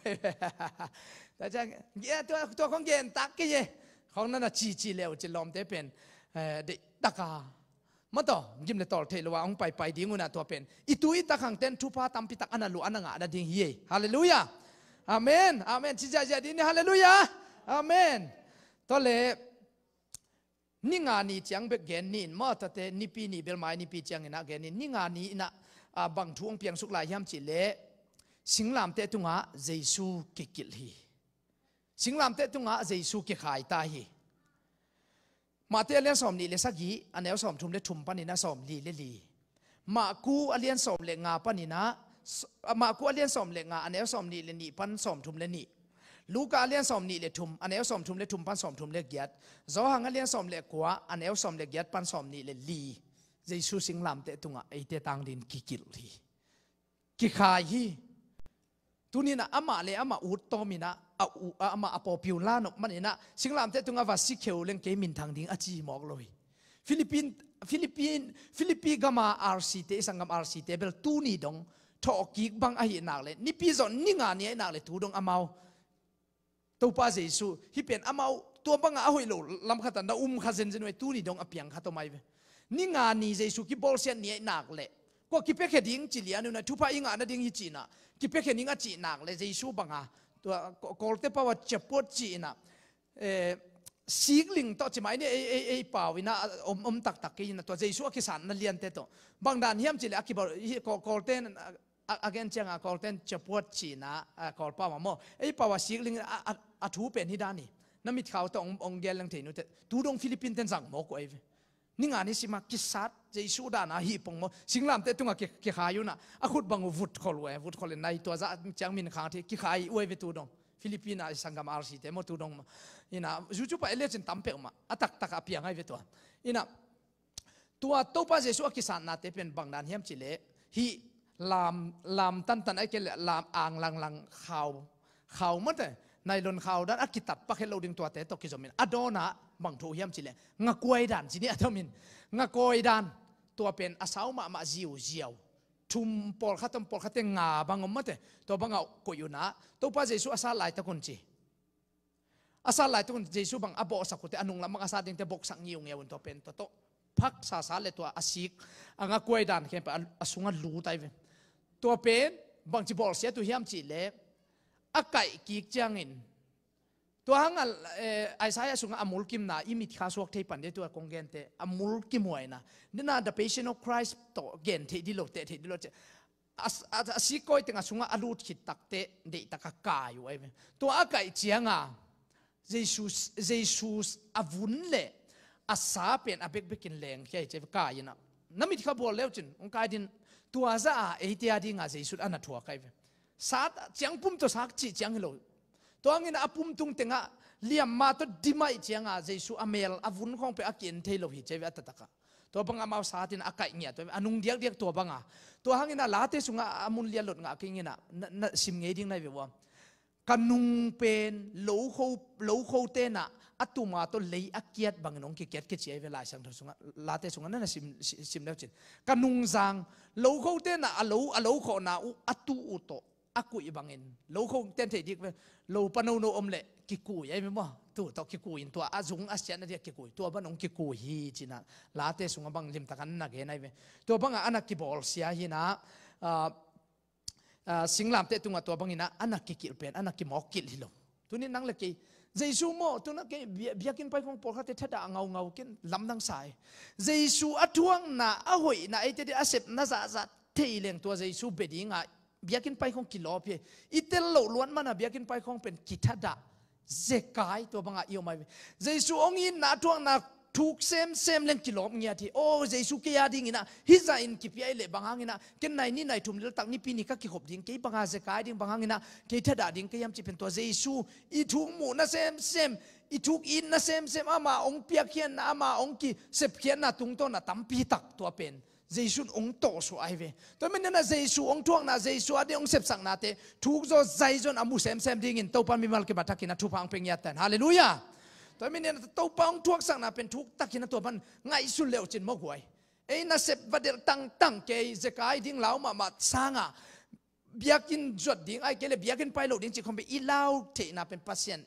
A: แต่จังเยตัวตัวของเกนตักกี้เยของนั่นอะจีจีเลวจิลอมเตเป็นเด็กตะกามันต่อยิ้มเลตอลเทลว่าองไปไปดีงูน่ะตัวเป็นอิตุอิตะขังเต้นทุพาตัมปิตักอันนั้นลูอันนั้นอ่ะนั่นดิ้งเย่ฮาเลลูยาอาเมนอาเมนชิจาจาดีนฮาเลลูยาอาเมนตอเลนิงานีจียงเบกเกนนินมอตเตนิปีนีเบลไมนิปีเจียงนะเกนนนิงานีนะอบังทวงเพียงสุขลายยามจิเล สิงลามเตตุงะเยซูกิกิลฮีสิงลามเตตุงะเยซูกิขายตาฮีมาเตเลียนสอมนีเลสักยีอันเลสอมทุมเลทุมปันินาสอมลีเลลีมากูอเลียนสอมเลงาปันินามากูเลียนสมเลงาอันเอลสมนี่เลนี่ปันสมทุมเลนี่ลูกาเลียนสมนี่เลทุมอันเอลสมทุมเลทุมปันสมทุมเลเกียดโซหังเลียนสมเลกัวอันเอลสมเลเกียดปันสมนี่เลลีเจสุสิงลำเตตุงะไอเตตังดินกิกิลีกิขายฮีตุนีนะอามาเลอามาอุตโตมินะอาอูอามาอปอปิวลานุมันนนะสิงลำเตตุงะวาสิเขียวเลงเกมินทางดิงอจีหมอกเลยฟิลิปปินฟิลิปปินฟิลิปปีกามาอาร์ซีเตสังกามอาร์ซีเตเบลตุนีดงทอกีบังอหินักเลยนี่พี่สอนนี่งานนี้นักเลยถูดงอเมาตัวป้าเจสุี่เป็นอเมาตัวบังอาหุยโลลำขัดตันดาอุ้มขัดเซนเซนไว้ตู้นี่ดงอเปียงขัดตัวไม่นี่งานนี้เจสุกิบอลเซนนี้นักเลยก็กิเปกเฮดิ้งจิเลียนุนะทุพาอิงานดิ้งฮิจีนะกิเปกเฮดิ้งอจีนักเลยเจสุบังอาตัวกอลเตปาวเจับปวดจีน่ะเออสินลิงต่อจิมาเนี่ยไอไอไอป่าวินะอมอมตักตักกินะตัวเจสุอคิสันนั่นเลียนเตโตบางด้านเฮียมจิเลอคิบอลกอลเตนอเกนเจงอ่ะกอลเทนจะปวดฉีนะอ่กอลป้ามาโมไอ้ป่าวสิกงลิงอัะอ่ะทูเป็นที่ด้านนี่นั่นมิดเขาต้ององเกลังเทนุเตทูดงฟิลิปปินส์เต็สังโมกเอฟนี่งานนี้สิมากิสัตเจสุดานาฮีปงโมสิ่งลามเตตุงกับเกะขายอยู่นะอะคุดบังวุดขอลเววุดขอลเลยในตัวจะจังมินขางที่กิขายอเอฟปทูดงฟิลิปปินส์สังกามาร์ซิเตโมทูดงอินะจู่ๆไปเลืี้ยนตั้มเปิลมาอะตักตักอภิยังไงไปตัวอินะตัวโตปาเจสูอ่ะิสัตนาเตเป็นบังดานเฮมจิเลฮีลามลามตันตันไอเกลลามอ่างลังลังข่าวข่าวมันแต่ในลนข่าวด้านอักิตัดปักเฮลดิงตัวเตตกิจมินอดอนะบังทูเฮียมจิเลงกวยดันจินี่อดมินงกวยดันตัวเป็นอาสาวมามาจิวเจียวทุมปอลขัดตุมปอลขัดเตงาบังอมมัตตัวบังเอากอยู่นะตัวพระเยซูอาสาลายตะกุนจีอาสาลายตะกุนเยซูบังอโบบสักุเตอนุงละมังอาสาดิงเตบกสังยิวเงียวันตัวเป็นตัวโตพักสาสาเลตัวอาศิกอังกวยดันเขียนไปอาสุงันรูไตเวตัวเป็นบางทีบอลเสียตัวเฮียมจีเล่บอากาศกีกจังอินตัวหังไอ้สายสุงอมูลกิมนาอิมิทข้าสวกเทปันเดตัวกงเกนเตอมูลกิมวยนะนี่น่า the patient of Christ ตัวเกนเทดิโลเตเทดิโลเตอาศิโกยตึงสุงอาลูดขิดตักเตเดตักกาอยู่ไอ้ตัวอากาศจียงอ่ะเยซูเยซูอาวุนเล่อาสาเป็นอาเบกเบกินแรงแค่เจ็บกายนะนั่นมิทขาบอลแล้วจินองค์กายดิน tua za a e te adi nga jesu ana thua kai ve sa chiang pum to sak chi chiang lo to angin pum tung tenga liam ma to dimai chiang a jesu amel avun khong pe akin thelo hi chewa tataka to banga mau sa tin akai nya to anung diak diak to banga to hangina late sunga amun lia lot nga kingina sim nge ding nai ve wa kanung pen lo kho lo kho te na atuma to lei akiat bang nong ki kiat ki che ve lai sang tho sunga la te sunga na sim sim na chin kanung zang lo kho te na alo alo kho na u atu u to aku ibangin lo kho ten the dik lo pano no om le ki ku ye mi mo tu to ki ku in to a zung a sia na dia ki ku to ba nong ki ku hi china la te sunga bang lim ta kan na ge nai ve to bang ana ki bol sia hi na singlam te tunga to bangina ana ki kilpen ana ki mokil hilo tunin nang le ki เยซูโมตุนักเบียกินไปฟองปอลฮาเตทดาเงาเงากินลำดังสายเยซูอัทวงนาะอหาวยน่ะไอเจดีอาเซบน่าจะจะเทียงตัวเยซูเบดิงะเบียกินไปฟองกิโลพีอิเตลโลล้วนมันอ่ะเบียกินไปฟองเป็นกิทดาเจกายตัวบังอ่ะยอมไมเยซูองค์นี้น่ะทวงน่ะทุกเซมเซมเล่นกิโลมเงียที่โอ้เจสุเกียดิ่งนะฮิซาอินกิปยาเล่บางางนะเกันไหนนี่ไหนทุ่มเลือตักนี่ปีนี้ก็กิขบดิ่งเกี่บางอาเซกายดิ่งบางางนะเกี่ทัดาดิ่งเกี่ยำจีเป็นตัวเจสุอีทุกหมู่นะเซมเซมอีทุกอินนะเซมเซมอามาองเปียเขียนอามาองกีเซพเขียนนะตุงโตนะตั้มปีตักตัวเป็นเยซูองโตสุไอเวตัวอนนั้นนะเจสุองทวงนะเจสุอัดีองเซพสังนาเตทุกโจใจจนอมุเซมเซมดิ่งนินโตปันมีมาลกิบัตักินะทุพังเพียงยัตันฮาเลลูยาตัวมินเนี่ยตัวปองทวกสังนาเป็นทุกตักินตัวมันง่ายสุดเลวจินมกวยเอ้นา่นเสพวัดเดตั้งตั้งเกยเจะกายดิ้งเหลามามาสร้างอ่ะเบียกินจดดิ้งไอ้เกลเบียกินไปโลดิ้งจิคอมไปอีเล่าเทน่าเป็นพัสเซน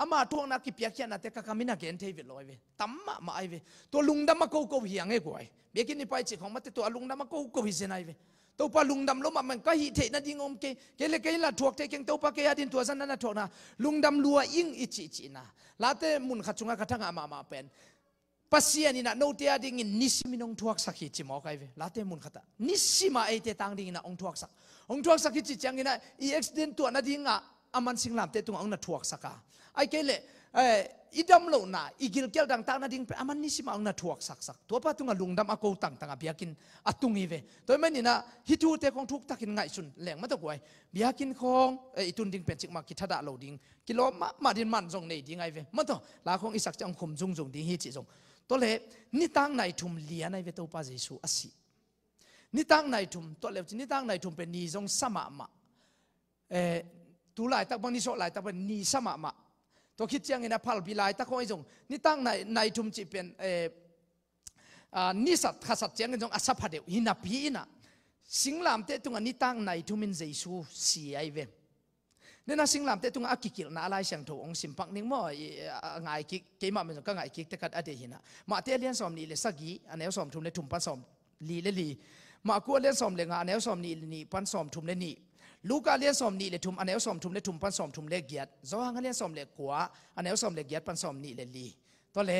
A: อามาทวงนักิเบียกินน่ะแต่ก็คมินาเกนเทวิลอยเวตั้มมามาไอเวตัวลุงดำมาโกโกเฮียงเอ้กวยเบียกินนี่ไปจิคอมมาแต่ตัวลุงดำมาโกโกวิเซนไอเวตัวปลาลุงดำล้มมันก็หิเทนัดยิงอมเกเกลเกลละถวกเทเกงตัวปลาเกียดินตัวสันนันถวนะลุงดำลัวยิงอิจิจินะลาเตมุนขัดจุงกระทั่งอามามาเป็นปัสยานินะโนเตียดิ่งนิสมินองถวกสักหิจิมอกไอเวลาเตมุนขัดนิสิมาเอเตตังดิ่งนะองถวกสักองถวกสักหิจิจังินะอีเอ็กซ์เดนตัวนัดยิงอ่ะอามันสิงลามเตตุงองนถดทวกสักอะไอเกลเอิดำเหล่น่ะอีกิลเกลดังต่างนั่นดิ่งเป็นอามันนี่สิมาองน่ะถกสักสักตัวป้าตุงาลุงดำอากูตังตังอาเบียกินอาตุงอีเวตัวแม่นี่นะฮิตูเตของทุกตักินไงสุนแหลงมาตะกวยเบียกินของไอ้ตุนดิ่งเป็นจิกมากิทดาโลดิ่งกิโลมามาดิ่มันทรงในดิ่งไงเวมันต้องลาของอิสักจังคมจงจงดิ่งฮิจิทงตัวเล่นี่ตั้งในทุมเลียในเวตัวป้าเยซูอัสสินี่ตั้งในทุมตัวเล่นี่ตั้งในทุมเป็นนิจงสมะมะเอ่อตุลายตักบางนิโสลายตักเป็นนีสมะมะตัวคิดเจียงเงินพัลปีไลตะคอจงนี่ตั้งในในชุมจิเป็นเออนิสัตขสัตเจียงเงจงอาศัพเดียวหินาพีนะสิงลามเตตุงอันนี้ตั้งในทุมินเจสูสีอเวนเนี่ยนะสิงลามเตตุงอักิกิลนาลายเสียงถูกองสิมพักนิ่งมั่วงายกิกเกียมาเป็นก็ง่ากิกแต่กัดอดีหินะมาเตเลียนสอมนี่เลยสักยีอันเยวสอมทุมเลยทุมปันสอมลีเลยลีมากัวเลียนสอมเลยงานเนวสอมนี่นี่ปันสอมทุมเลยนี่ลูกาเลียนสมนี่เลยทุมอันเอลสมทุมเลยทุมปันสมทุมเลเกียรติโซวังเลียนสมเลกัวอันเอลสมเลเกียรติปันสมนี่เลยลีตัวเล่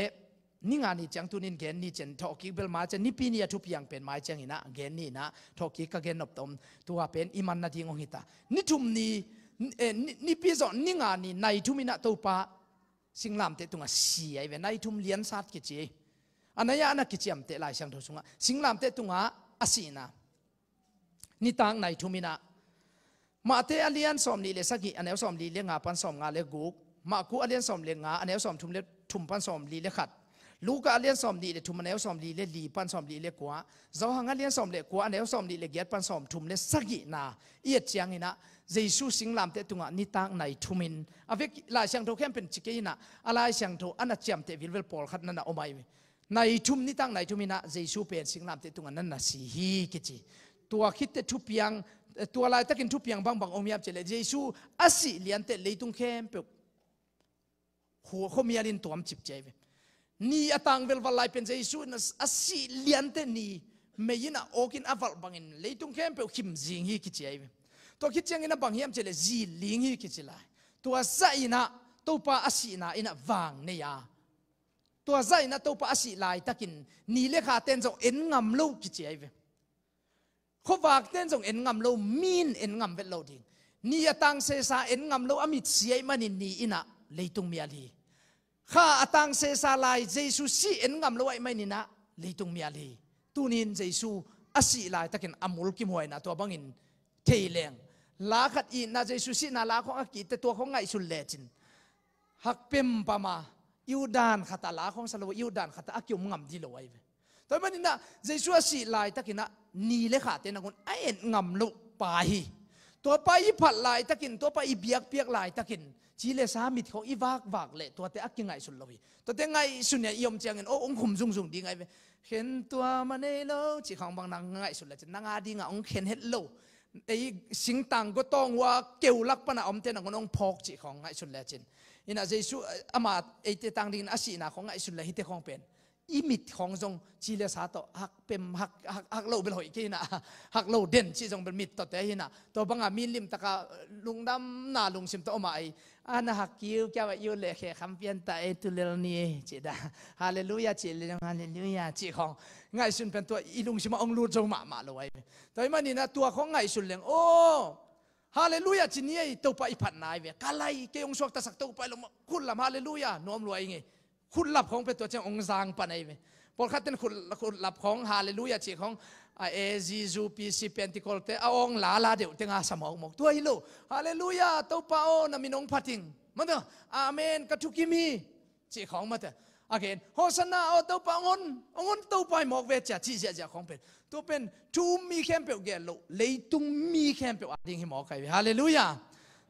A: นี่งานนี่จังตุนินเกนนี่เจนทอกิเบลมาเจนนี่ปีนี่ทุบยังเป็นไม้เจงหินะเกนนี่นะทอกิกเกนนบตมตัวเป็นอิมันนาทีงหิตานี่ทุมนี่เอ็นี่ปีสอนนี่งานนี่ในทุมินะตัวปะสิ่งลามเตตุงาเสียเวนในทุมเลียนสัตกิจอันนี้อันนักกิจยมเตลายช่างทุสุงาสิ่งลามเตตุงาอาศีนะนี่ต่างในทุมินะมาเทอเลียนสอมนีเลสักิอันเอวสอมลีเลงาปันสอมงาเลกุกมาคูอเลียนสอมเลงาอันเอวสอมทุมเลทุมปันสอมลีเลขัดลูกอเลียนสอมนีเลทุมอันเอวสอมลีเลลีปันสอมลีเลกัวเจ้าหางอเลียนสอมเลกัวอันเอวสอมนีเลเกียรปันสอมทุมเลสักินาเอียดเชียงนะเจสุสิงลามเตตุงะนิตังในทุมินอเวกลายเชียงโทแค่เป็นจิกยนะอะไรเชียงโทอันนัดเจยมเตวิลเวลปอลขัดนั่นอะโอไมในทุมนิตังในทุมินะเจสุเป็นสิงลามเตตุงะนั่นนะสีฮีกิจิตัวคิดเตทุพยังตัวลายตะกินทุกอย่างบางบางอมยับเจเลเจซูอาศิเลียนเตเลยตุงเข้มเปียหัวเขามีอะไรตัวมจิบเจวนี่อตังเวลวัลายเป็นเจซูนัสอาศิเลียนเตนี่ไม่ยินโอกินอวัลบังอินเลยตุงเข้มเปียขิมจิงฮีกิจเจวตัวคิดเจงินะบางเฮียมเจเลจีลิงฮีกิจลายตัวใจน่ะตัวป้าอาศินะอินะวางเนียตัวใจน่ะตัวป้าอาศิลายตะกินนี่เลขาเต็นจะเอ็นงำลูกกิจเจวขวากเต้นส่งเอ็นงำเรามีนเอ็นงำเวลเราดิ่งนี่ตังเซซาเอ็นงำเราอมิตเสียมันนี่อินะเลยตรงมีอะไรข้าตังเซซาลายเจสุสีเอ็นงำเราไอ้ไม่นี่นะเลยตรงมีอะไรตูนินเจสุอาศัยลายตะกินอมุลกิมวยนะตัวบังอินเทเลงลาขัดอีนะเจสุสีนาลาของอากิแต่ตัวของไงสุนเลจินหักเปิมปามายูดานขัดตาลาของสลวยูดานขัดตาอากิมงำดีลอยไปแต่มันนี่นะเจสุอาศัยลายตะกินนะนีเลยค่ะเต็นกุนไอเอ็นงำลุปาฮีตัวไปผัดลายตะกินตัวไปเบียกเปียกลายตะกินจีเลสามิดเขาอีวากวากเลยตัวเตะกิงไงสุดเลยตัวเตะไงสุดเนี่ยยมเจียงเงินโอ้องคุมซุงซุงดีไงเห็นตัวมันเอโลจีของบางนางไงสุดเลยจันางอาดีงาองเห็นเห็นโลไอสิงต่างก็ต้องว่าเกี่ยวลักปนะอมเตนังนองพอกจีของไงสุดเลยจินอินาเจสุอามาไอเตตังดินอาศีนาของไงสุดเลยฮิตของเป็นอิมิตของทรงจีเลสาตหักเป็นหักหักหักโลเป็นหอยกี่นะหักโลเด่นชีทรงเป็นมิตรต่อแต่หินะตัวบังอามีลิมตะกาลุงดำนาลุงชิมตัวมาไออันหักคิวแกวยูเล่แค่คำเพียนแต่ตุเลนี่จีดาฮาเลลูยาจีเลนฮาเลลูยาจีของไงสุดเป็นตัวอีลุงชิมองลูจงมามาลอยแต่มันนี่นะตัวของไงสุดเลยโอ้ฮาเลลูยาจีนี่ตัวไปผัดนายเวกาไลเกยงสวกตะสักตัวไปลงคุณละฮาเลลูยาโน้มรวยไงคุหลับของเป็นตัวเจ้าองค์างปานไหนไหมพอขัดเต้นคุณคุหลับของฮาเลลูยาชีของเอจีซูปีซีเปนติโคลเตอองลาลาเดียวเตงาสมองมกตัวฮิโลฮาเลลูยาเต้าป้าโอนามินองพัดิงมันเถอะอเมนกระทุกิมีชีของมันเถอะโอเคโฮสนาโอเต้าป้างอนงอนเต้าไปหมอกเวจาชีเจจาของเป็นตัวเป็นทูมีแคมเปียวเกลโลเลยตุงมีแคมเปียวอดิ่งให้หมอกใครฮาเลลูยา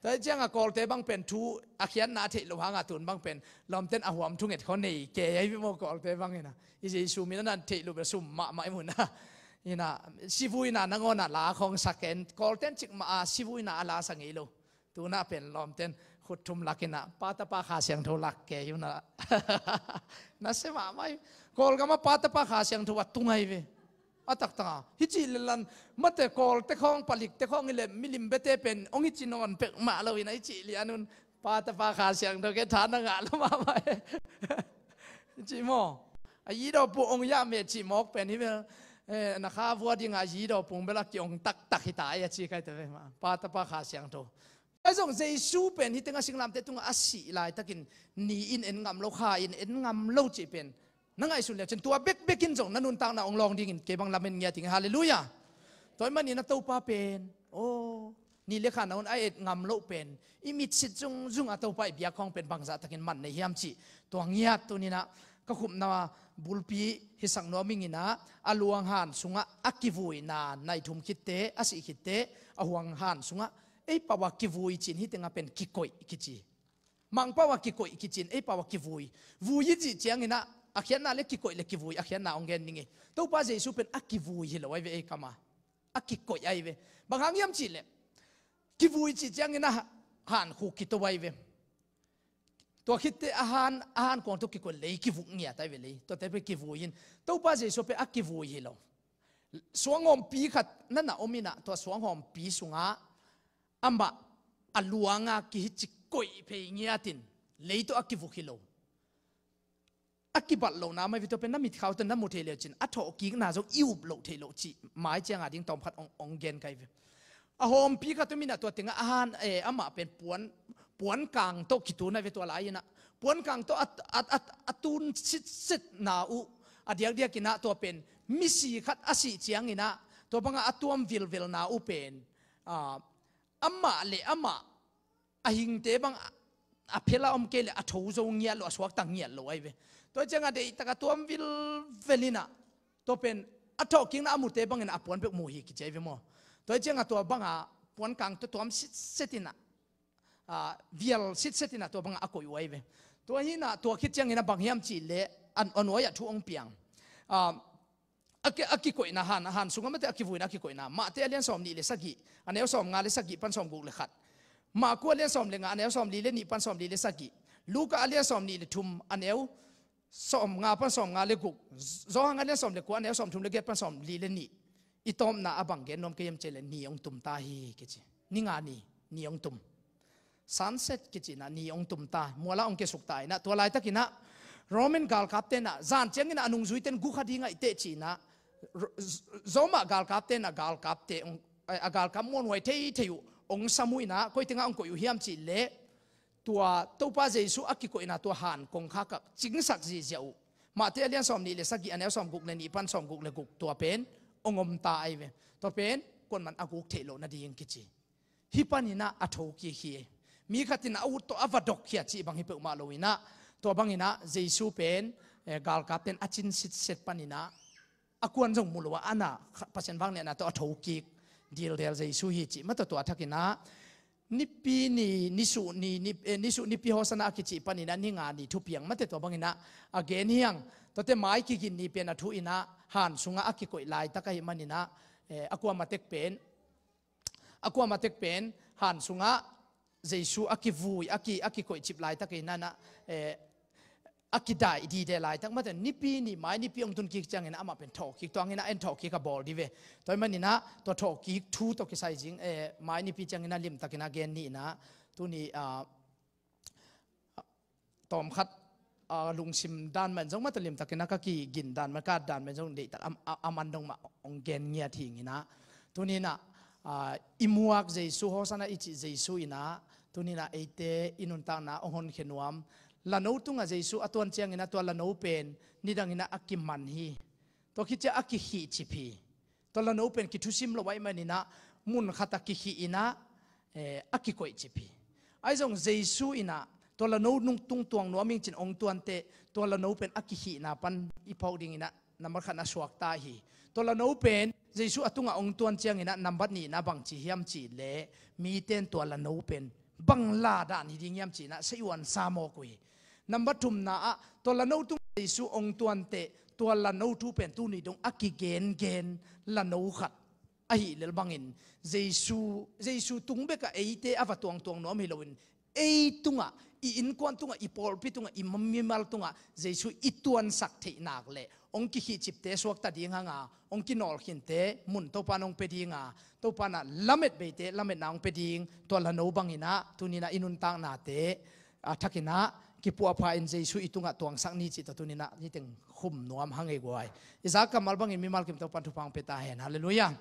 A: แต่เจ้างกอลเตบังเป็นทูอาเขียนนาเทลหังอาตุนบังเป็นลอมเต้นอหวมทุ่งเอ็ดคนนี้เกยพี่โมกอลเตบังเนะอิจิสูมีนันเทลุเบสุมมาไม่หมุนนะนี่นะชิวุยนานงอนาลาของสักเ็นกอลเต้นจิกมาชิวุยนาลาสังเอลูตัวน่าเป็นลอมเต้นขุดทุมลักินะปาตาปาขาเสียงทุลักเกยู่นะนั่นเสีมาไม่กอลก็มาปาตาปาขาเสียงทุวัดตุงไงเวอาตักตาฮิจิลลันมาแต่กอลแต่ห้องปลิกแต่ห้องเลมิลิมเบเตเป็นองค์จินอนเป็กมาเลยนะฮิจิลันนุนปาตาฟาคาเสียงเรเกทานังาลมาไปจิโมอายีดอปุองยาเมจิมอกเป็นที่เมื่อนะคาวัวดิงอายีดอปุงเบลักยองตักตักหิตายะจิใครตัวเองมาปาตาฟาคาเสียงโตไอ้สงเจสูเป็นฮิตงาสิงลำเตตุงอาศิลายตะกินนีอินเอ็นงามโลคาอินเอ็นงามโลจีเป็นนั่งไอสุดเลยฉันตัวเบกเบกินจงนันุนตังนาองลองดิ่งเก็บังลำเป็นเงียถิงฮาเลลูยาตอนมันนี่นัตโตปาเป็นโอ้นี่เลขานาอนไอเอ็ดงามโลเป็นอิมิชิจงจงอัตโตปาเบียคองเป็นบางสะตะกินมันในฮิยมจีตัวเงียตัวนี้นะก็คุมนาบุลปีฮิสังนมิงินะอัลวงหันสุงะอักกิวุยนาในทุมคิดเตอสิคิดเตอหวงหันสุงะเอ้ปาวกิวุยจินฮิตงาเป็นกิโกยกิจีมังปาวกิโกยกิจินเอปาวกิวุยวุยจิเจียงนะ akhian na le ki koi le ki vui akhian na ongen ningi to pa jesu pen akivui hi loi ve e kama akikoi ai ve bangang yam chi le ki vui chi chang na han khu ki to wai ve to khit te ahan ahan kon to ki koi le ki vui ngia tai ve le to te pe ki vui in to pa jesu pe akivui hi lo suangom pi khat na na omina to suangom pi sunga amba aluanga ki chi koi pe ngia tin leito vui hi lo อักบัตโลนาไม่ไปตัวเป็นน้ำมิดเขาแต่น้ำมูเทเลจินอัฐโอกิกนาจะอิวโลเทโลจิหมายเจ้าอาดิ้งตอมพัดององเกนไกอาโฮมพี่ก็ตัวมีนาตัวถึงอาหารเอออามาเป็นปวนปวนกลางโตกิตูนะเวตัวลายนะปวนกลางโตอัดอัดอัดอัดตุนสิสินาอูอัดเดียกเดียกินะตัวเป็นมิสีขัดอสิเจียงอินะตัวบังอัดตัวมวิลวิลนาอูเป็นอ่าอามาเลอามาอาหิงเตบังอเพลาอมเกลอโถจงเงียลอสวักตังเงียลอยเวตัวจังอาเดตกตัวมวิลเวลินะตัวเป็นอัตโตกิงน่ามุเตบังเงินอปวนเป็กมูฮิกิเจวิโมตัวจังอาตัวบังอาปวนกังตัวตัวมเซตินะอ่าวิลสิเซตินะตัวบังอากุยไว้เวตัวนี้นะตัวคิดจังเงินบังเฮียมจีเละอันอันวยาทุองเปียงอ่า aki aki ko ina han han sunga mate aki vuina aki ko ina ma te alian som ni le sagi ane som nga le sagi pan som guk le khat ma ko alian som le nga ane som li le ni pan som li le sagi luka alian som ni le thum ane som nga pan som nga le guk zo nga le som le kwa ne som thum le get pan som li le ni i tom na abang gen nom ke yem chele ni ong tum ta hi ke chi ni nga ni ni ong tum sunset ke chi na ni ong tum ta mola ong ke suk tai, na to lai ta ki na roman gal kap te na zan cheng na anung zui ten gu kha dinga te chi na zoma gal kap te na gal kap te ong a gal kam mon wai te te yu ong samui na koi tinga ong ko yu hiam chi le ตัวตัวป้าเจสุอักกิโกอินาตัวหันคงค้ากับจิงสักจีเจ้ามาเทียเลียนสอมนี่เลยสักกี่อันเอี้ยสอมกุกเลยนี่ปันสอมกุกเลยกุกตัวเป็นองมตายเวตัวเป็นคนมันอากุกเทโลนาดียังกิจิฮิปันินาอัฐโฮกีฮีมีขัดินาอุตโตอวดกเฮียจีบังฮิเปอมาโลวินาตัวบังอินาเจสุเป็นกาลกัเป็นอจินสิทเซปันินาอากวนจงมุลวะอันน่ะพัชนวังเนี่ยนะตัวอัฐโฮกีดีลเดลเจสุฮิจิมาตัวตัวทักินา nipi ni nisu ni nip eh, nisu nipi hosana akichi panina ninga ni thupiang mate to bangina again hiang tote mai ki gin ni na thu ina han sunga akikoi lai takai manina eh, akwa matek pen akwa matek pen han sunga jaisu aki vui aki aki koi chip lai takai nana na eh, อกิดได้ดีเดลายทั้งมาแต่นิปีนี่ไมายนิปีองทุนกิจจังเงินอามาเป็นทอกิตัวเงินอันทอกิกับบอลดีเวตัวมันนี่นะตัวทอกิทูตอกิไซจิงเอไมายนิปีจังเงินนะลิมตะกินาเกนนี่นะทุวนี่ตอมคัดลุงชิมด้านมันจงมาตลิมตะกินากากีกินด้านมันก็ด้านมันจงเด็ดอมอันดงมาองเกนเงียทิ้งนะทุวนี่นะอิมวักเจสุฮอสันะอิจิเจสุอินะทุวนี่นะเอเตอินุนตานะองค์เขนวม là la no tunga jesu atwan chiang ina to la no pen nidang ina akiman hi to khi cha aki hi chi phi to la no pen ki Sim lo wai manina mun khata ki hi ina aki koi chi phi ai jong jesu ina to là no nung tung tuang no aming chân ông tuan te to la no pen aki hi na pan i phau ding ina namar khana suak ta hi to la no ở jesu atunga ong tuan chiang ina bát ni na bang chỉ hiam chỉ le mi ten to la bền, pen la đạn ni ding yam chỉ na seiwan samo kui นัมบัตุมนาตัวละโนตุไอสูองตัวนเตตัวละโนตุเป็นตุนิ้ดงอักกเกนเกนละโนขัดอหิเลบังอินเจซูเจซูตุงเบกเอเตอาตัวงตวงนอมิลวินเอตุงะอินควันตุงะอิปอลปิตุงะอิมมิมัลตุงะเจซูอิตัวนสักเทนักเลองคิฮิจิเตสวกตัดยิงหงาองคินอลขินเตมุนตปานองเปดิงาตปานะละเมดเบเตละเมดนางเปดิงตัวละโนบังอินะตุนินะอินุนตังนาเตอาทักินะ kipu apa in jesu itunga tuang sang ni chita tunina ni teng khum nuam hange gwai iza kamal bang mi mal kim to pan thu pang peta hen hallelujah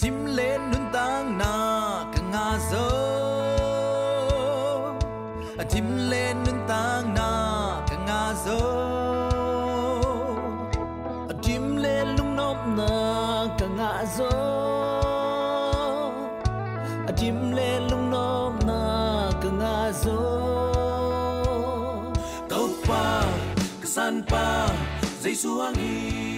A: dim len nun tang na kanga zo dim len nun tang na kanga zo san pa Giê-xu ang hi